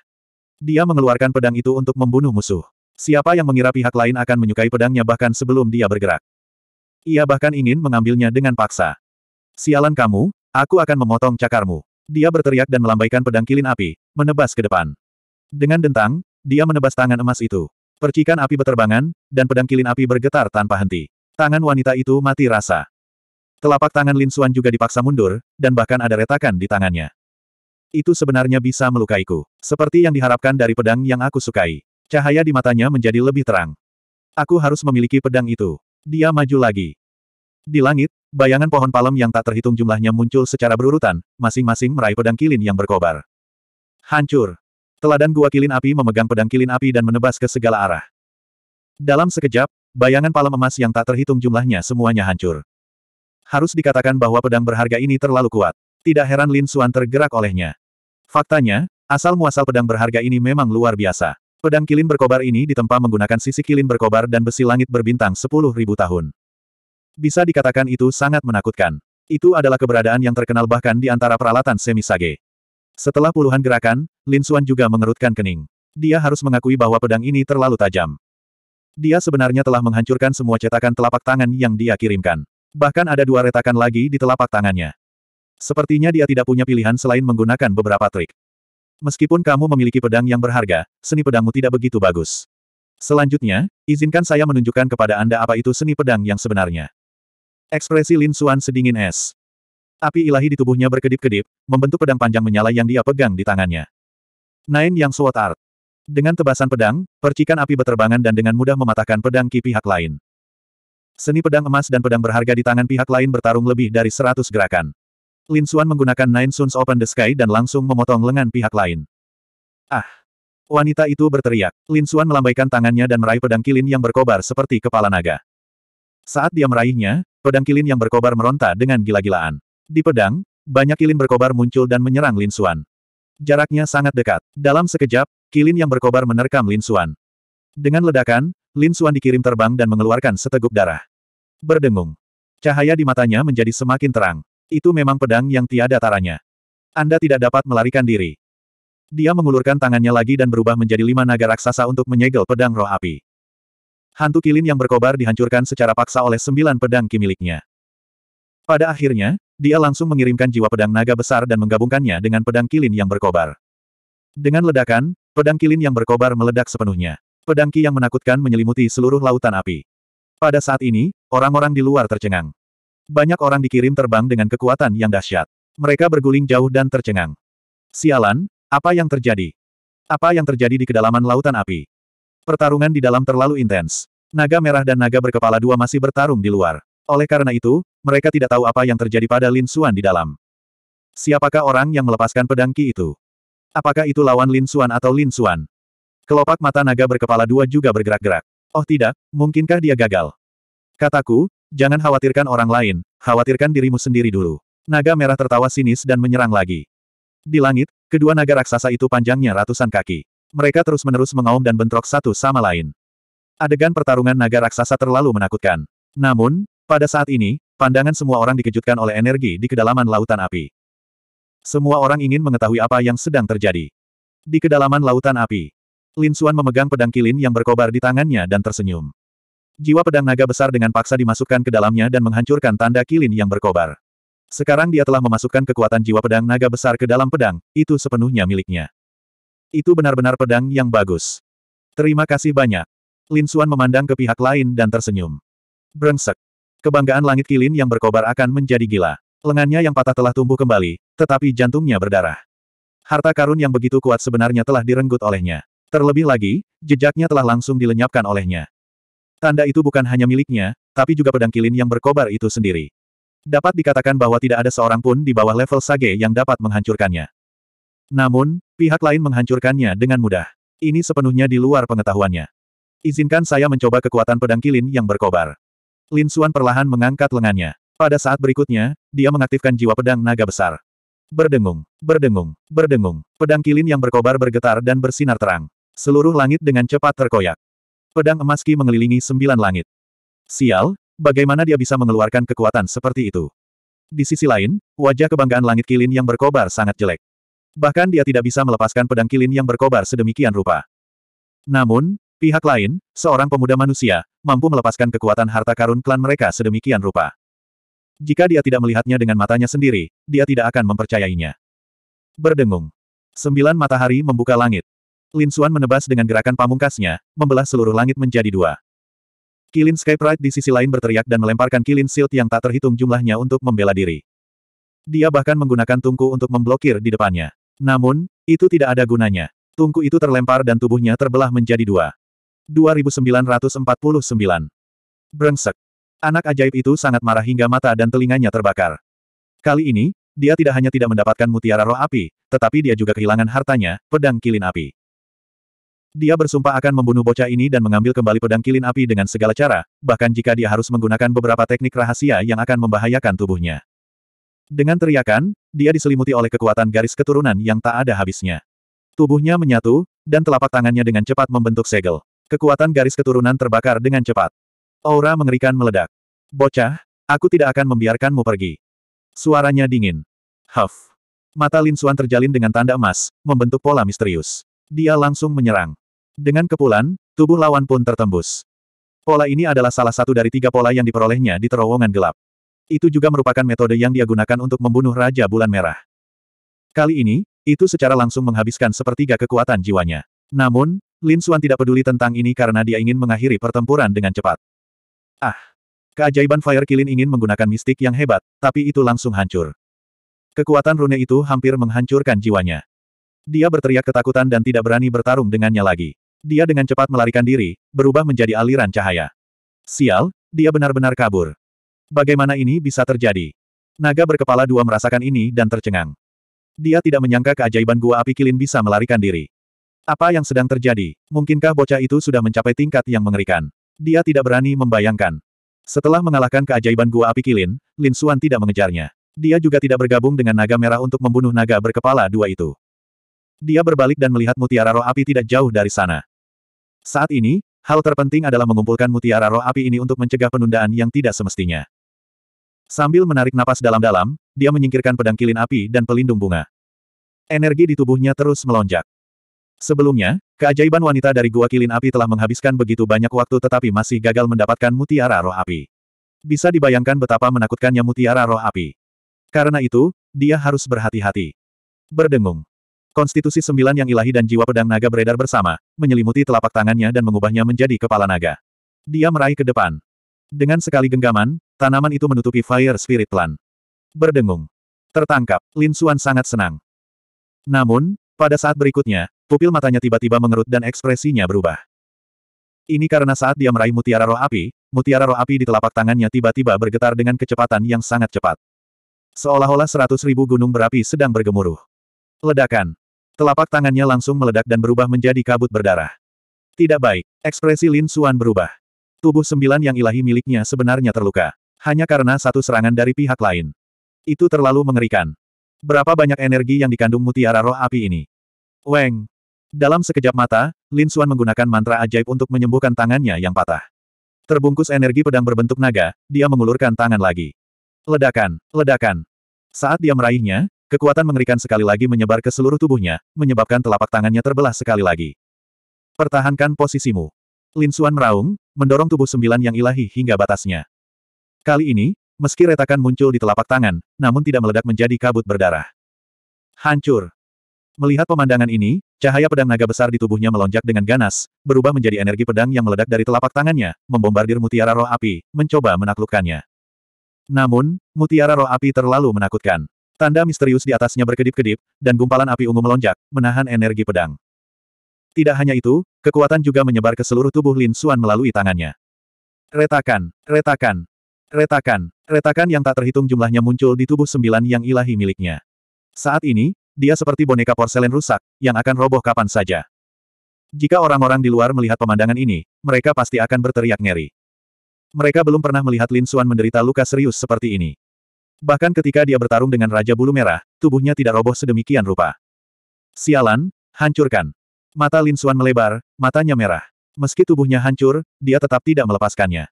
Dia mengeluarkan pedang itu untuk membunuh musuh. Siapa yang mengira pihak lain akan menyukai pedangnya bahkan sebelum dia bergerak. Ia bahkan ingin mengambilnya dengan paksa. Sialan kamu, aku akan memotong cakarmu. Dia berteriak dan melambaikan pedang kilin api, menebas ke depan. Dengan dentang, dia menebas tangan emas itu. Percikan api beterbangan, dan pedang kilin api bergetar tanpa henti. Tangan wanita itu mati rasa. Telapak tangan Lin Suan juga dipaksa mundur, dan bahkan ada retakan di tangannya. Itu sebenarnya bisa melukaiku. Seperti yang diharapkan dari pedang yang aku sukai. Cahaya di matanya menjadi lebih terang. Aku harus memiliki pedang itu. Dia maju lagi. Di langit, Bayangan pohon palem yang tak terhitung jumlahnya muncul secara berurutan, masing-masing meraih pedang kilin yang berkobar. Hancur! Teladan gua kilin api memegang pedang kilin api dan menebas ke segala arah. Dalam sekejap, bayangan palem emas yang tak terhitung jumlahnya semuanya hancur. Harus dikatakan bahwa pedang berharga ini terlalu kuat. Tidak heran Lin Xuan tergerak olehnya. Faktanya, asal-muasal pedang berharga ini memang luar biasa. Pedang kilin berkobar ini ditempa menggunakan sisi kilin berkobar dan besi langit berbintang 10.000 tahun. Bisa dikatakan itu sangat menakutkan. Itu adalah keberadaan yang terkenal bahkan di antara peralatan semisage. Setelah puluhan gerakan, Lin Xuan juga mengerutkan kening. Dia harus mengakui bahwa pedang ini terlalu tajam. Dia sebenarnya telah menghancurkan semua cetakan telapak tangan yang dia kirimkan. Bahkan ada dua retakan lagi di telapak tangannya. Sepertinya dia tidak punya pilihan selain menggunakan beberapa trik. Meskipun kamu memiliki pedang yang berharga, seni pedangmu tidak begitu bagus. Selanjutnya, izinkan saya menunjukkan kepada Anda apa itu seni pedang yang sebenarnya. Ekspresi Lin Xuan sedingin es. Api ilahi di tubuhnya berkedip-kedip, membentuk pedang panjang menyala yang dia pegang di tangannya. Nain Yang Sword Art. Dengan tebasan pedang, percikan api berterbangan dan dengan mudah mematahkan pedang ki pihak lain. Seni pedang emas dan pedang berharga di tangan pihak lain bertarung lebih dari seratus gerakan. Lin Xuan menggunakan Nine Suns Open the Sky dan langsung memotong lengan pihak lain. Ah! Wanita itu berteriak. Lin Xuan melambaikan tangannya dan meraih pedang kilin yang berkobar seperti kepala naga. Saat dia meraihnya, Pedang kilin yang berkobar meronta dengan gila-gilaan. Di pedang, banyak kilin berkobar muncul dan menyerang Lin Xuan. Jaraknya sangat dekat. Dalam sekejap, kilin yang berkobar menerkam Lin Xuan. Dengan ledakan, Lin Xuan dikirim terbang dan mengeluarkan seteguk darah. Berdengung. Cahaya di matanya menjadi semakin terang. Itu memang pedang yang tiada taranya. Anda tidak dapat melarikan diri. Dia mengulurkan tangannya lagi dan berubah menjadi lima naga raksasa untuk menyegel pedang roh api. Hantu kilin yang berkobar dihancurkan secara paksa oleh sembilan pedang ki miliknya. Pada akhirnya, dia langsung mengirimkan jiwa pedang naga besar dan menggabungkannya dengan pedang kilin yang berkobar. Dengan ledakan, pedang kilin yang berkobar meledak sepenuhnya. Pedang ki yang menakutkan menyelimuti seluruh lautan api. Pada saat ini, orang-orang di luar tercengang. Banyak orang dikirim terbang dengan kekuatan yang dahsyat. Mereka berguling jauh dan tercengang. Sialan, apa yang terjadi? Apa yang terjadi di kedalaman lautan api? Pertarungan di dalam terlalu intens. Naga merah dan naga berkepala dua masih bertarung di luar. Oleh karena itu, mereka tidak tahu apa yang terjadi pada Lin Xuan di dalam. Siapakah orang yang melepaskan pedang Qi itu? Apakah itu lawan Lin Xuan atau Lin Xuan? Kelopak mata naga berkepala dua juga bergerak-gerak. Oh tidak, mungkinkah dia gagal? Kataku, jangan khawatirkan orang lain, khawatirkan dirimu sendiri dulu. Naga merah tertawa sinis dan menyerang lagi. Di langit, kedua naga raksasa itu panjangnya ratusan kaki. Mereka terus-menerus mengaum dan bentrok satu sama lain. Adegan pertarungan naga raksasa terlalu menakutkan. Namun, pada saat ini, pandangan semua orang dikejutkan oleh energi di kedalaman lautan api. Semua orang ingin mengetahui apa yang sedang terjadi. Di kedalaman lautan api, Lin Xuan memegang pedang kilin yang berkobar di tangannya dan tersenyum. Jiwa pedang naga besar dengan paksa dimasukkan ke dalamnya dan menghancurkan tanda kilin yang berkobar. Sekarang dia telah memasukkan kekuatan jiwa pedang naga besar ke dalam pedang, itu sepenuhnya miliknya. Itu benar-benar pedang yang bagus. Terima kasih banyak. Lin Suan memandang ke pihak lain dan tersenyum. Brengsek. Kebanggaan langit kilin yang berkobar akan menjadi gila. Lengannya yang patah telah tumbuh kembali, tetapi jantungnya berdarah. Harta karun yang begitu kuat sebenarnya telah direnggut olehnya. Terlebih lagi, jejaknya telah langsung dilenyapkan olehnya. Tanda itu bukan hanya miliknya, tapi juga pedang kilin yang berkobar itu sendiri. Dapat dikatakan bahwa tidak ada seorang pun di bawah level Sage yang dapat menghancurkannya. Namun, Pihak lain menghancurkannya dengan mudah. Ini sepenuhnya di luar pengetahuannya. Izinkan saya mencoba kekuatan pedang kilin yang berkobar. Lin Xuan perlahan mengangkat lengannya. Pada saat berikutnya, dia mengaktifkan jiwa pedang naga besar. Berdengung, berdengung, berdengung. Pedang kilin yang berkobar bergetar dan bersinar terang. Seluruh langit dengan cepat terkoyak. Pedang emas Ki mengelilingi sembilan langit. Sial, bagaimana dia bisa mengeluarkan kekuatan seperti itu? Di sisi lain, wajah kebanggaan langit kilin yang berkobar sangat jelek. Bahkan dia tidak bisa melepaskan pedang kilin yang berkobar sedemikian rupa. Namun, pihak lain, seorang pemuda manusia, mampu melepaskan kekuatan harta karun klan mereka sedemikian rupa. Jika dia tidak melihatnya dengan matanya sendiri, dia tidak akan mempercayainya. Berdengung. Sembilan matahari membuka langit. Lin Suan menebas dengan gerakan pamungkasnya, membelah seluruh langit menjadi dua. Kilin Skypride di sisi lain berteriak dan melemparkan Kilin Shield yang tak terhitung jumlahnya untuk membela diri. Dia bahkan menggunakan tungku untuk memblokir di depannya. Namun, itu tidak ada gunanya. Tungku itu terlempar dan tubuhnya terbelah menjadi dua. 2949. Brengsek. Anak ajaib itu sangat marah hingga mata dan telinganya terbakar. Kali ini, dia tidak hanya tidak mendapatkan mutiara roh api, tetapi dia juga kehilangan hartanya, pedang kilin api. Dia bersumpah akan membunuh bocah ini dan mengambil kembali pedang kilin api dengan segala cara, bahkan jika dia harus menggunakan beberapa teknik rahasia yang akan membahayakan tubuhnya. Dengan teriakan, dia diselimuti oleh kekuatan garis keturunan yang tak ada habisnya. Tubuhnya menyatu, dan telapak tangannya dengan cepat membentuk segel. Kekuatan garis keturunan terbakar dengan cepat. Aura mengerikan meledak. Bocah, aku tidak akan membiarkanmu pergi. Suaranya dingin. Huff. Mata Lin Suan terjalin dengan tanda emas, membentuk pola misterius. Dia langsung menyerang. Dengan kepulan, tubuh lawan pun tertembus. Pola ini adalah salah satu dari tiga pola yang diperolehnya di terowongan gelap. Itu juga merupakan metode yang dia gunakan untuk membunuh Raja Bulan Merah. Kali ini, itu secara langsung menghabiskan sepertiga kekuatan jiwanya. Namun, Lin Xuan tidak peduli tentang ini karena dia ingin mengakhiri pertempuran dengan cepat. Ah! Keajaiban Fire Kilin ingin menggunakan mistik yang hebat, tapi itu langsung hancur. Kekuatan rune itu hampir menghancurkan jiwanya. Dia berteriak ketakutan dan tidak berani bertarung dengannya lagi. Dia dengan cepat melarikan diri, berubah menjadi aliran cahaya. Sial, dia benar-benar kabur. Bagaimana ini bisa terjadi? Naga berkepala dua merasakan ini dan tercengang. Dia tidak menyangka keajaiban gua api kilin bisa melarikan diri. Apa yang sedang terjadi? Mungkinkah bocah itu sudah mencapai tingkat yang mengerikan? Dia tidak berani membayangkan. Setelah mengalahkan keajaiban gua api kilin, Lin Xuan tidak mengejarnya. Dia juga tidak bergabung dengan naga merah untuk membunuh naga berkepala dua itu. Dia berbalik dan melihat mutiara roh api tidak jauh dari sana. Saat ini, hal terpenting adalah mengumpulkan mutiara roh api ini untuk mencegah penundaan yang tidak semestinya. Sambil menarik napas dalam-dalam, dia menyingkirkan pedang kilin api dan pelindung bunga. Energi di tubuhnya terus melonjak. Sebelumnya, keajaiban wanita dari gua kilin api telah menghabiskan begitu banyak waktu tetapi masih gagal mendapatkan mutiara roh api. Bisa dibayangkan betapa menakutkannya mutiara roh api. Karena itu, dia harus berhati-hati. Berdengung. Konstitusi sembilan yang ilahi dan jiwa pedang naga beredar bersama, menyelimuti telapak tangannya dan mengubahnya menjadi kepala naga. Dia meraih ke depan. Dengan sekali genggaman, Tanaman itu menutupi Fire Spirit Plan. Berdengung. Tertangkap, Lin Xuan sangat senang. Namun, pada saat berikutnya, pupil matanya tiba-tiba mengerut dan ekspresinya berubah. Ini karena saat dia meraih mutiara roh api, mutiara roh api di telapak tangannya tiba-tiba bergetar dengan kecepatan yang sangat cepat. Seolah-olah seratus ribu gunung berapi sedang bergemuruh. Ledakan. Telapak tangannya langsung meledak dan berubah menjadi kabut berdarah. Tidak baik, ekspresi Lin Xuan berubah. Tubuh sembilan yang ilahi miliknya sebenarnya terluka. Hanya karena satu serangan dari pihak lain. Itu terlalu mengerikan. Berapa banyak energi yang dikandung mutiara roh api ini? Weng! Dalam sekejap mata, Lin Xuan menggunakan mantra ajaib untuk menyembuhkan tangannya yang patah. Terbungkus energi pedang berbentuk naga, dia mengulurkan tangan lagi. Ledakan, ledakan. Saat dia meraihnya, kekuatan mengerikan sekali lagi menyebar ke seluruh tubuhnya, menyebabkan telapak tangannya terbelah sekali lagi. Pertahankan posisimu. Lin Xuan meraung, mendorong tubuh sembilan yang ilahi hingga batasnya. Kali ini, meski retakan muncul di telapak tangan, namun tidak meledak menjadi kabut berdarah. Hancur. Melihat pemandangan ini, cahaya pedang naga besar di tubuhnya melonjak dengan ganas, berubah menjadi energi pedang yang meledak dari telapak tangannya, membombardir mutiara roh api, mencoba menaklukkannya. Namun, mutiara roh api terlalu menakutkan. Tanda misterius di atasnya berkedip-kedip, dan gumpalan api ungu melonjak, menahan energi pedang. Tidak hanya itu, kekuatan juga menyebar ke seluruh tubuh Lin Xuan melalui tangannya. Retakan, retakan, Retakan, retakan yang tak terhitung jumlahnya muncul di tubuh sembilan yang ilahi miliknya. Saat ini, dia seperti boneka porselen rusak, yang akan roboh kapan saja. Jika orang-orang di luar melihat pemandangan ini, mereka pasti akan berteriak ngeri. Mereka belum pernah melihat Lin Xuan menderita luka serius seperti ini. Bahkan ketika dia bertarung dengan Raja Bulu Merah, tubuhnya tidak roboh sedemikian rupa. Sialan, hancurkan. Mata Lin Xuan melebar, matanya merah. Meski tubuhnya hancur, dia tetap tidak melepaskannya.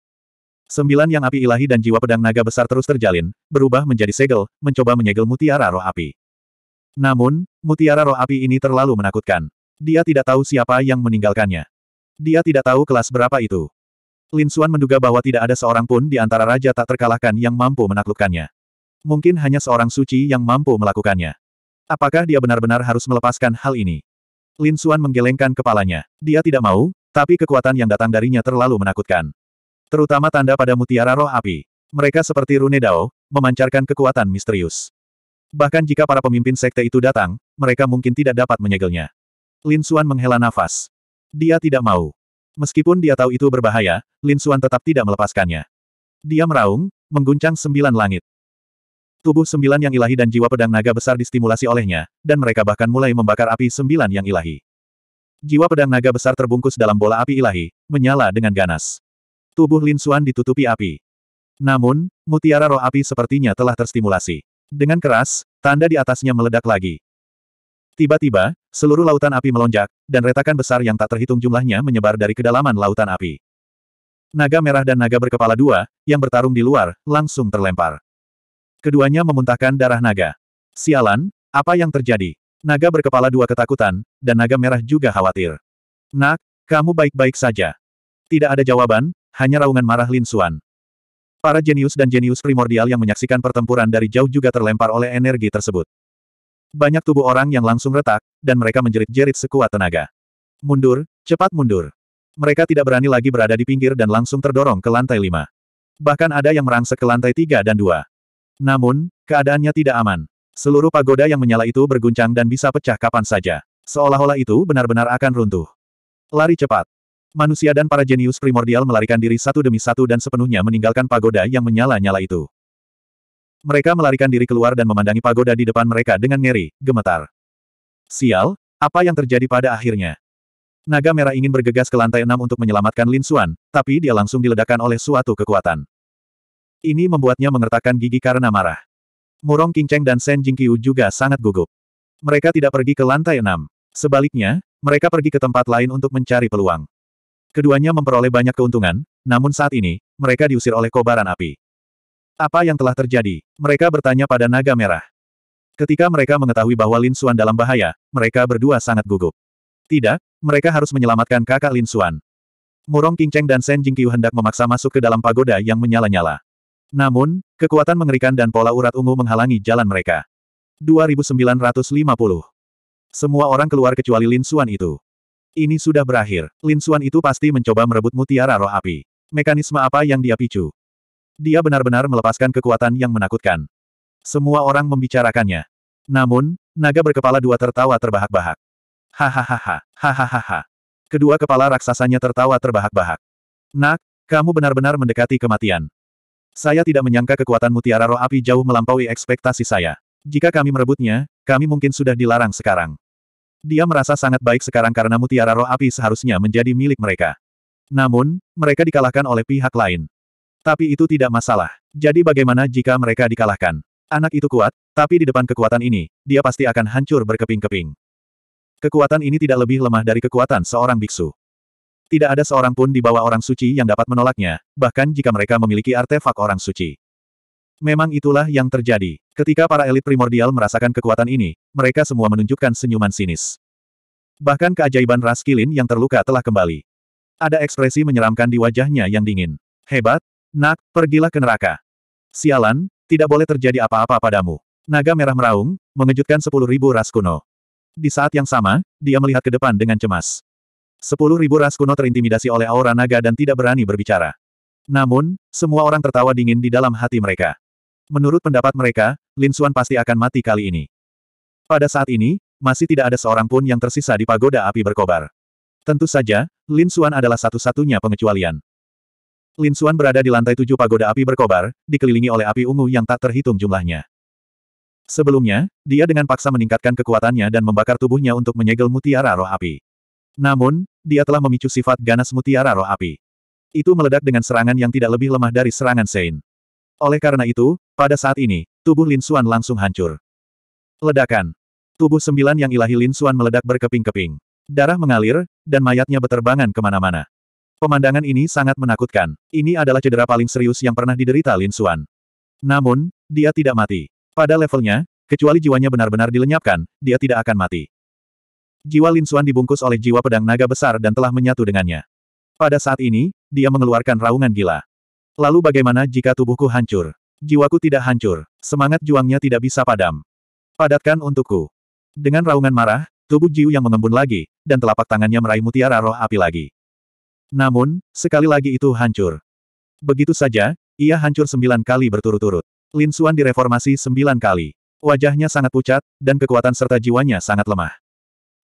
Sembilan yang api ilahi dan jiwa pedang naga besar terus terjalin, berubah menjadi segel, mencoba menyegel mutiara roh api. Namun, mutiara roh api ini terlalu menakutkan. Dia tidak tahu siapa yang meninggalkannya. Dia tidak tahu kelas berapa itu. Lin Xuan menduga bahwa tidak ada seorang pun di antara raja tak terkalahkan yang mampu menaklukkannya. Mungkin hanya seorang suci yang mampu melakukannya. Apakah dia benar-benar harus melepaskan hal ini? Lin Xuan menggelengkan kepalanya. Dia tidak mau, tapi kekuatan yang datang darinya terlalu menakutkan. Terutama tanda pada mutiara roh api. Mereka seperti Rune Dao, memancarkan kekuatan misterius. Bahkan jika para pemimpin sekte itu datang, mereka mungkin tidak dapat menyegelnya. Lin Xuan menghela nafas. Dia tidak mau. Meskipun dia tahu itu berbahaya, Lin Xuan tetap tidak melepaskannya. Dia meraung, mengguncang sembilan langit. Tubuh sembilan yang ilahi dan jiwa pedang naga besar distimulasi olehnya, dan mereka bahkan mulai membakar api sembilan yang ilahi. Jiwa pedang naga besar terbungkus dalam bola api ilahi, menyala dengan ganas. Tubuh Lin Xuan ditutupi api. Namun, mutiara roh api sepertinya telah terstimulasi. Dengan keras, tanda di atasnya meledak lagi. Tiba-tiba, seluruh lautan api melonjak, dan retakan besar yang tak terhitung jumlahnya menyebar dari kedalaman lautan api. Naga merah dan naga berkepala dua, yang bertarung di luar, langsung terlempar. Keduanya memuntahkan darah naga. Sialan, apa yang terjadi? Naga berkepala dua ketakutan, dan naga merah juga khawatir. Nak, kamu baik-baik saja. Tidak ada jawaban, hanya raungan marah Lin Suan. Para jenius dan jenius primordial yang menyaksikan pertempuran dari jauh juga terlempar oleh energi tersebut. Banyak tubuh orang yang langsung retak, dan mereka menjerit-jerit sekuat tenaga. Mundur, cepat mundur. Mereka tidak berani lagi berada di pinggir dan langsung terdorong ke lantai lima. Bahkan ada yang merangsek ke lantai tiga dan dua. Namun, keadaannya tidak aman. Seluruh pagoda yang menyala itu berguncang dan bisa pecah kapan saja. Seolah-olah itu benar-benar akan runtuh. Lari cepat. Manusia dan para jenius primordial melarikan diri satu demi satu dan sepenuhnya meninggalkan pagoda yang menyala-nyala itu. Mereka melarikan diri keluar dan memandangi pagoda di depan mereka dengan ngeri, gemetar. Sial, apa yang terjadi pada akhirnya? Naga merah ingin bergegas ke lantai enam untuk menyelamatkan Lin Xuan, tapi dia langsung diledakkan oleh suatu kekuatan. Ini membuatnya mengertakkan gigi karena marah. Murong Qingcheng dan Shen Jingqiu juga sangat gugup. Mereka tidak pergi ke lantai enam. Sebaliknya, mereka pergi ke tempat lain untuk mencari peluang. Keduanya memperoleh banyak keuntungan, namun saat ini, mereka diusir oleh kobaran api. Apa yang telah terjadi? Mereka bertanya pada naga merah. Ketika mereka mengetahui bahwa Lin Xuan dalam bahaya, mereka berdua sangat gugup. Tidak, mereka harus menyelamatkan kakak Lin Xuan. Murong Qingcheng dan Shen Jingqiu hendak memaksa masuk ke dalam pagoda yang menyala-nyala. Namun, kekuatan mengerikan dan pola urat ungu menghalangi jalan mereka. 2950 Semua orang keluar kecuali Lin Xuan itu. Ini sudah berakhir. Lin Suan itu pasti mencoba merebut mutiara roh api. Mekanisme apa yang dia picu? Dia benar-benar melepaskan kekuatan yang menakutkan. Semua orang membicarakannya. Namun, naga berkepala dua tertawa terbahak-bahak. Hahaha, hahaha. Kedua kepala raksasanya tertawa terbahak-bahak. Nak, kamu benar-benar mendekati kematian. Saya tidak menyangka kekuatan mutiara roh api jauh melampaui ekspektasi saya. Jika kami merebutnya, kami mungkin sudah dilarang sekarang. Dia merasa sangat baik sekarang karena mutiara roh api seharusnya menjadi milik mereka. Namun, mereka dikalahkan oleh pihak lain. Tapi itu tidak masalah. Jadi bagaimana jika mereka dikalahkan? Anak itu kuat, tapi di depan kekuatan ini, dia pasti akan hancur berkeping-keping. Kekuatan ini tidak lebih lemah dari kekuatan seorang biksu. Tidak ada seorang pun di bawah orang suci yang dapat menolaknya, bahkan jika mereka memiliki artefak orang suci. Memang itulah yang terjadi. Ketika para elit primordial merasakan kekuatan ini, mereka semua menunjukkan senyuman sinis. Bahkan keajaiban ras kilin yang terluka telah kembali. Ada ekspresi menyeramkan di wajahnya yang dingin. Hebat, nak, pergilah ke neraka. Sialan, tidak boleh terjadi apa-apa padamu. Naga merah meraung, mengejutkan sepuluh ribu ras kuno. Di saat yang sama, dia melihat ke depan dengan cemas. Sepuluh ribu ras kuno terintimidasi oleh aura naga dan tidak berani berbicara. Namun, semua orang tertawa dingin di dalam hati mereka. Menurut pendapat mereka, Lin Xuan pasti akan mati kali ini. Pada saat ini, masih tidak ada seorang pun yang tersisa di pagoda api berkobar. Tentu saja, Lin Xuan adalah satu-satunya pengecualian. Lin Xuan berada di lantai tujuh pagoda api berkobar, dikelilingi oleh api ungu yang tak terhitung jumlahnya. Sebelumnya, dia dengan paksa meningkatkan kekuatannya dan membakar tubuhnya untuk menyegel mutiara roh api. Namun, dia telah memicu sifat ganas mutiara roh api. Itu meledak dengan serangan yang tidak lebih lemah dari serangan Sein. Oleh karena itu, pada saat ini, tubuh Lin Xuan langsung hancur. Ledakan. Tubuh sembilan yang ilahi Lin Xuan meledak berkeping-keping. Darah mengalir, dan mayatnya beterbangan kemana-mana. Pemandangan ini sangat menakutkan. Ini adalah cedera paling serius yang pernah diderita Lin Xuan. Namun, dia tidak mati. Pada levelnya, kecuali jiwanya benar-benar dilenyapkan, dia tidak akan mati. Jiwa Lin Xuan dibungkus oleh jiwa pedang naga besar dan telah menyatu dengannya. Pada saat ini, dia mengeluarkan raungan gila. Lalu bagaimana jika tubuhku hancur? Jiwaku tidak hancur. Semangat juangnya tidak bisa padam. Padatkan untukku. Dengan raungan marah, tubuh Jiu yang mengembun lagi, dan telapak tangannya meraih mutiara roh api lagi. Namun, sekali lagi itu hancur. Begitu saja, ia hancur sembilan kali berturut-turut. Lin Suan direformasi sembilan kali. Wajahnya sangat pucat, dan kekuatan serta jiwanya sangat lemah.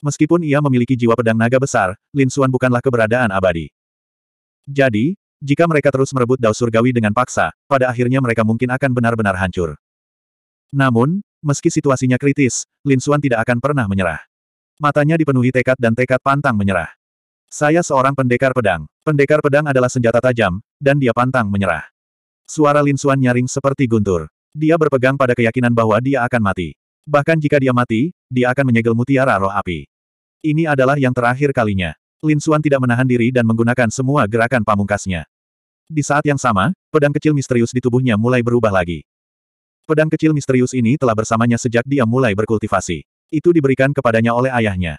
Meskipun ia memiliki jiwa pedang naga besar, Lin Suan bukanlah keberadaan abadi. Jadi, jika mereka terus merebut Dao Surgawi dengan paksa, pada akhirnya mereka mungkin akan benar-benar hancur. Namun, meski situasinya kritis, Lin Xuan tidak akan pernah menyerah. Matanya dipenuhi tekad dan tekad pantang menyerah. Saya seorang pendekar pedang. Pendekar pedang adalah senjata tajam, dan dia pantang menyerah. Suara Lin Xuan nyaring seperti guntur. Dia berpegang pada keyakinan bahwa dia akan mati. Bahkan jika dia mati, dia akan menyegel mutiara roh api. Ini adalah yang terakhir kalinya. Lin Suan tidak menahan diri dan menggunakan semua gerakan pamungkasnya. Di saat yang sama, pedang kecil misterius di tubuhnya mulai berubah lagi. Pedang kecil misterius ini telah bersamanya sejak dia mulai berkultivasi. Itu diberikan kepadanya oleh ayahnya.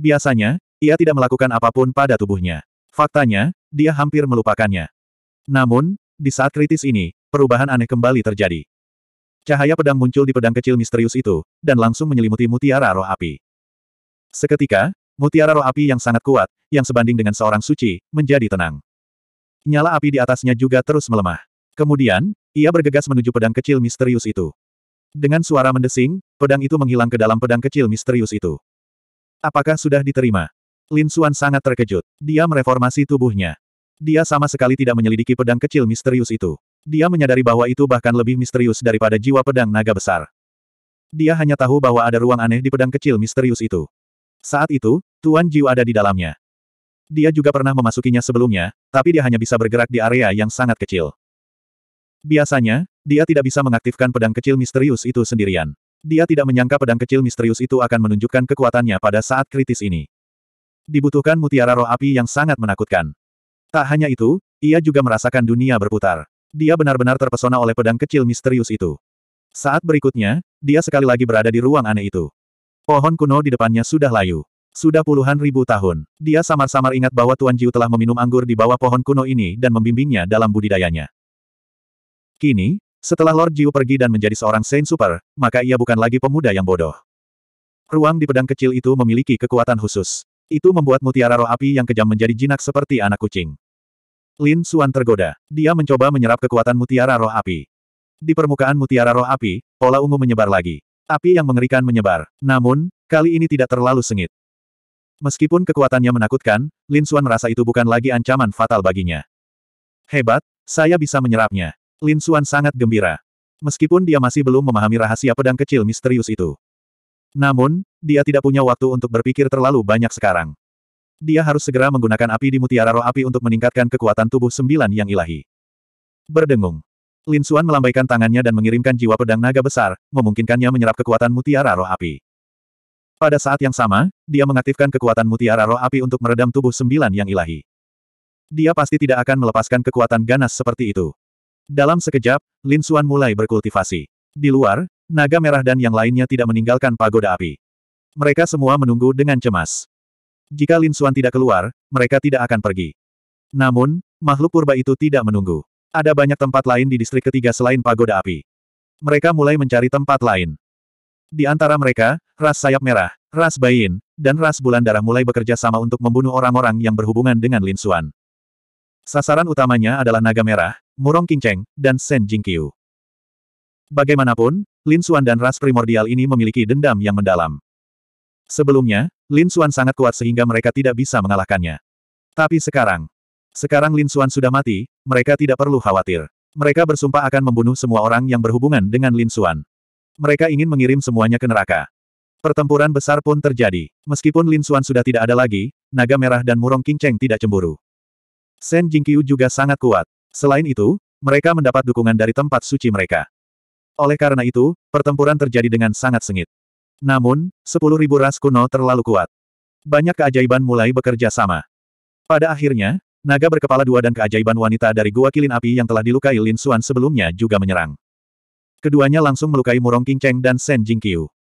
Biasanya, ia tidak melakukan apapun pada tubuhnya. Faktanya, dia hampir melupakannya. Namun, di saat kritis ini, perubahan aneh kembali terjadi. Cahaya pedang muncul di pedang kecil misterius itu, dan langsung menyelimuti mutiara roh api. Seketika, Mutiara roh api yang sangat kuat, yang sebanding dengan seorang suci, menjadi tenang. Nyala api di atasnya juga terus melemah. Kemudian, ia bergegas menuju pedang kecil misterius itu. Dengan suara mendesing, pedang itu menghilang ke dalam pedang kecil misterius itu. Apakah sudah diterima? Lin Xuan sangat terkejut. Dia mereformasi tubuhnya. Dia sama sekali tidak menyelidiki pedang kecil misterius itu. Dia menyadari bahwa itu bahkan lebih misterius daripada jiwa pedang naga besar. Dia hanya tahu bahwa ada ruang aneh di pedang kecil misterius itu. Saat itu, Tuan Jiu ada di dalamnya. Dia juga pernah memasukinya sebelumnya, tapi dia hanya bisa bergerak di area yang sangat kecil. Biasanya, dia tidak bisa mengaktifkan pedang kecil misterius itu sendirian. Dia tidak menyangka pedang kecil misterius itu akan menunjukkan kekuatannya pada saat kritis ini. Dibutuhkan mutiara roh api yang sangat menakutkan. Tak hanya itu, ia juga merasakan dunia berputar. Dia benar-benar terpesona oleh pedang kecil misterius itu. Saat berikutnya, dia sekali lagi berada di ruang aneh itu. Pohon kuno di depannya sudah layu. Sudah puluhan ribu tahun. Dia samar-samar ingat bahwa Tuan Jiu telah meminum anggur di bawah pohon kuno ini dan membimbingnya dalam budidayanya. Kini, setelah Lord Jiu pergi dan menjadi seorang Saint Super, maka ia bukan lagi pemuda yang bodoh. Ruang di pedang kecil itu memiliki kekuatan khusus. Itu membuat mutiara roh api yang kejam menjadi jinak seperti anak kucing. Lin Suan tergoda. Dia mencoba menyerap kekuatan mutiara roh api. Di permukaan mutiara roh api, pola ungu menyebar lagi. Api yang mengerikan menyebar. Namun, kali ini tidak terlalu sengit. Meskipun kekuatannya menakutkan, Lin Xuan merasa itu bukan lagi ancaman fatal baginya. Hebat, saya bisa menyerapnya. Lin Xuan sangat gembira. Meskipun dia masih belum memahami rahasia pedang kecil misterius itu. Namun, dia tidak punya waktu untuk berpikir terlalu banyak sekarang. Dia harus segera menggunakan api di mutiara roh api untuk meningkatkan kekuatan tubuh sembilan yang ilahi. Berdengung. Lin Xuan melambaikan tangannya dan mengirimkan jiwa pedang naga besar, memungkinkannya menyerap kekuatan mutiara roh api. Pada saat yang sama, dia mengaktifkan kekuatan mutiara roh api untuk meredam tubuh sembilan yang ilahi. Dia pasti tidak akan melepaskan kekuatan ganas seperti itu. Dalam sekejap, Lin Xuan mulai berkultivasi. Di luar, naga merah dan yang lainnya tidak meninggalkan pagoda api. Mereka semua menunggu dengan cemas. Jika Lin Xuan tidak keluar, mereka tidak akan pergi. Namun, makhluk purba itu tidak menunggu. Ada banyak tempat lain di distrik ketiga selain pagoda api. Mereka mulai mencari tempat lain. Di antara mereka, ras sayap merah, ras Bayin, dan ras bulan darah mulai bekerja sama untuk membunuh orang-orang yang berhubungan dengan Lin Xuan. Sasaran utamanya adalah naga merah, murong kinceng, dan sen jingqiu. Bagaimanapun, Lin Xuan dan ras primordial ini memiliki dendam yang mendalam. Sebelumnya, Lin Xuan sangat kuat sehingga mereka tidak bisa mengalahkannya. Tapi sekarang, sekarang Lin Xuan sudah mati, mereka tidak perlu khawatir. Mereka bersumpah akan membunuh semua orang yang berhubungan dengan Lin Xuan. Mereka ingin mengirim semuanya ke neraka. Pertempuran besar pun terjadi. Meskipun Lin Xuan sudah tidak ada lagi, naga merah dan murong King Cheng tidak cemburu. Shen Jingqiu juga sangat kuat. Selain itu, mereka mendapat dukungan dari tempat suci mereka. Oleh karena itu, pertempuran terjadi dengan sangat sengit. Namun, sepuluh ribu ras kuno terlalu kuat. Banyak keajaiban mulai bekerja sama. Pada akhirnya, naga berkepala dua dan keajaiban wanita dari Gua Kilin Api yang telah dilukai Lin Xuan sebelumnya juga menyerang. Keduanya langsung melukai Murong King Cheng dan Shen Jingqiu.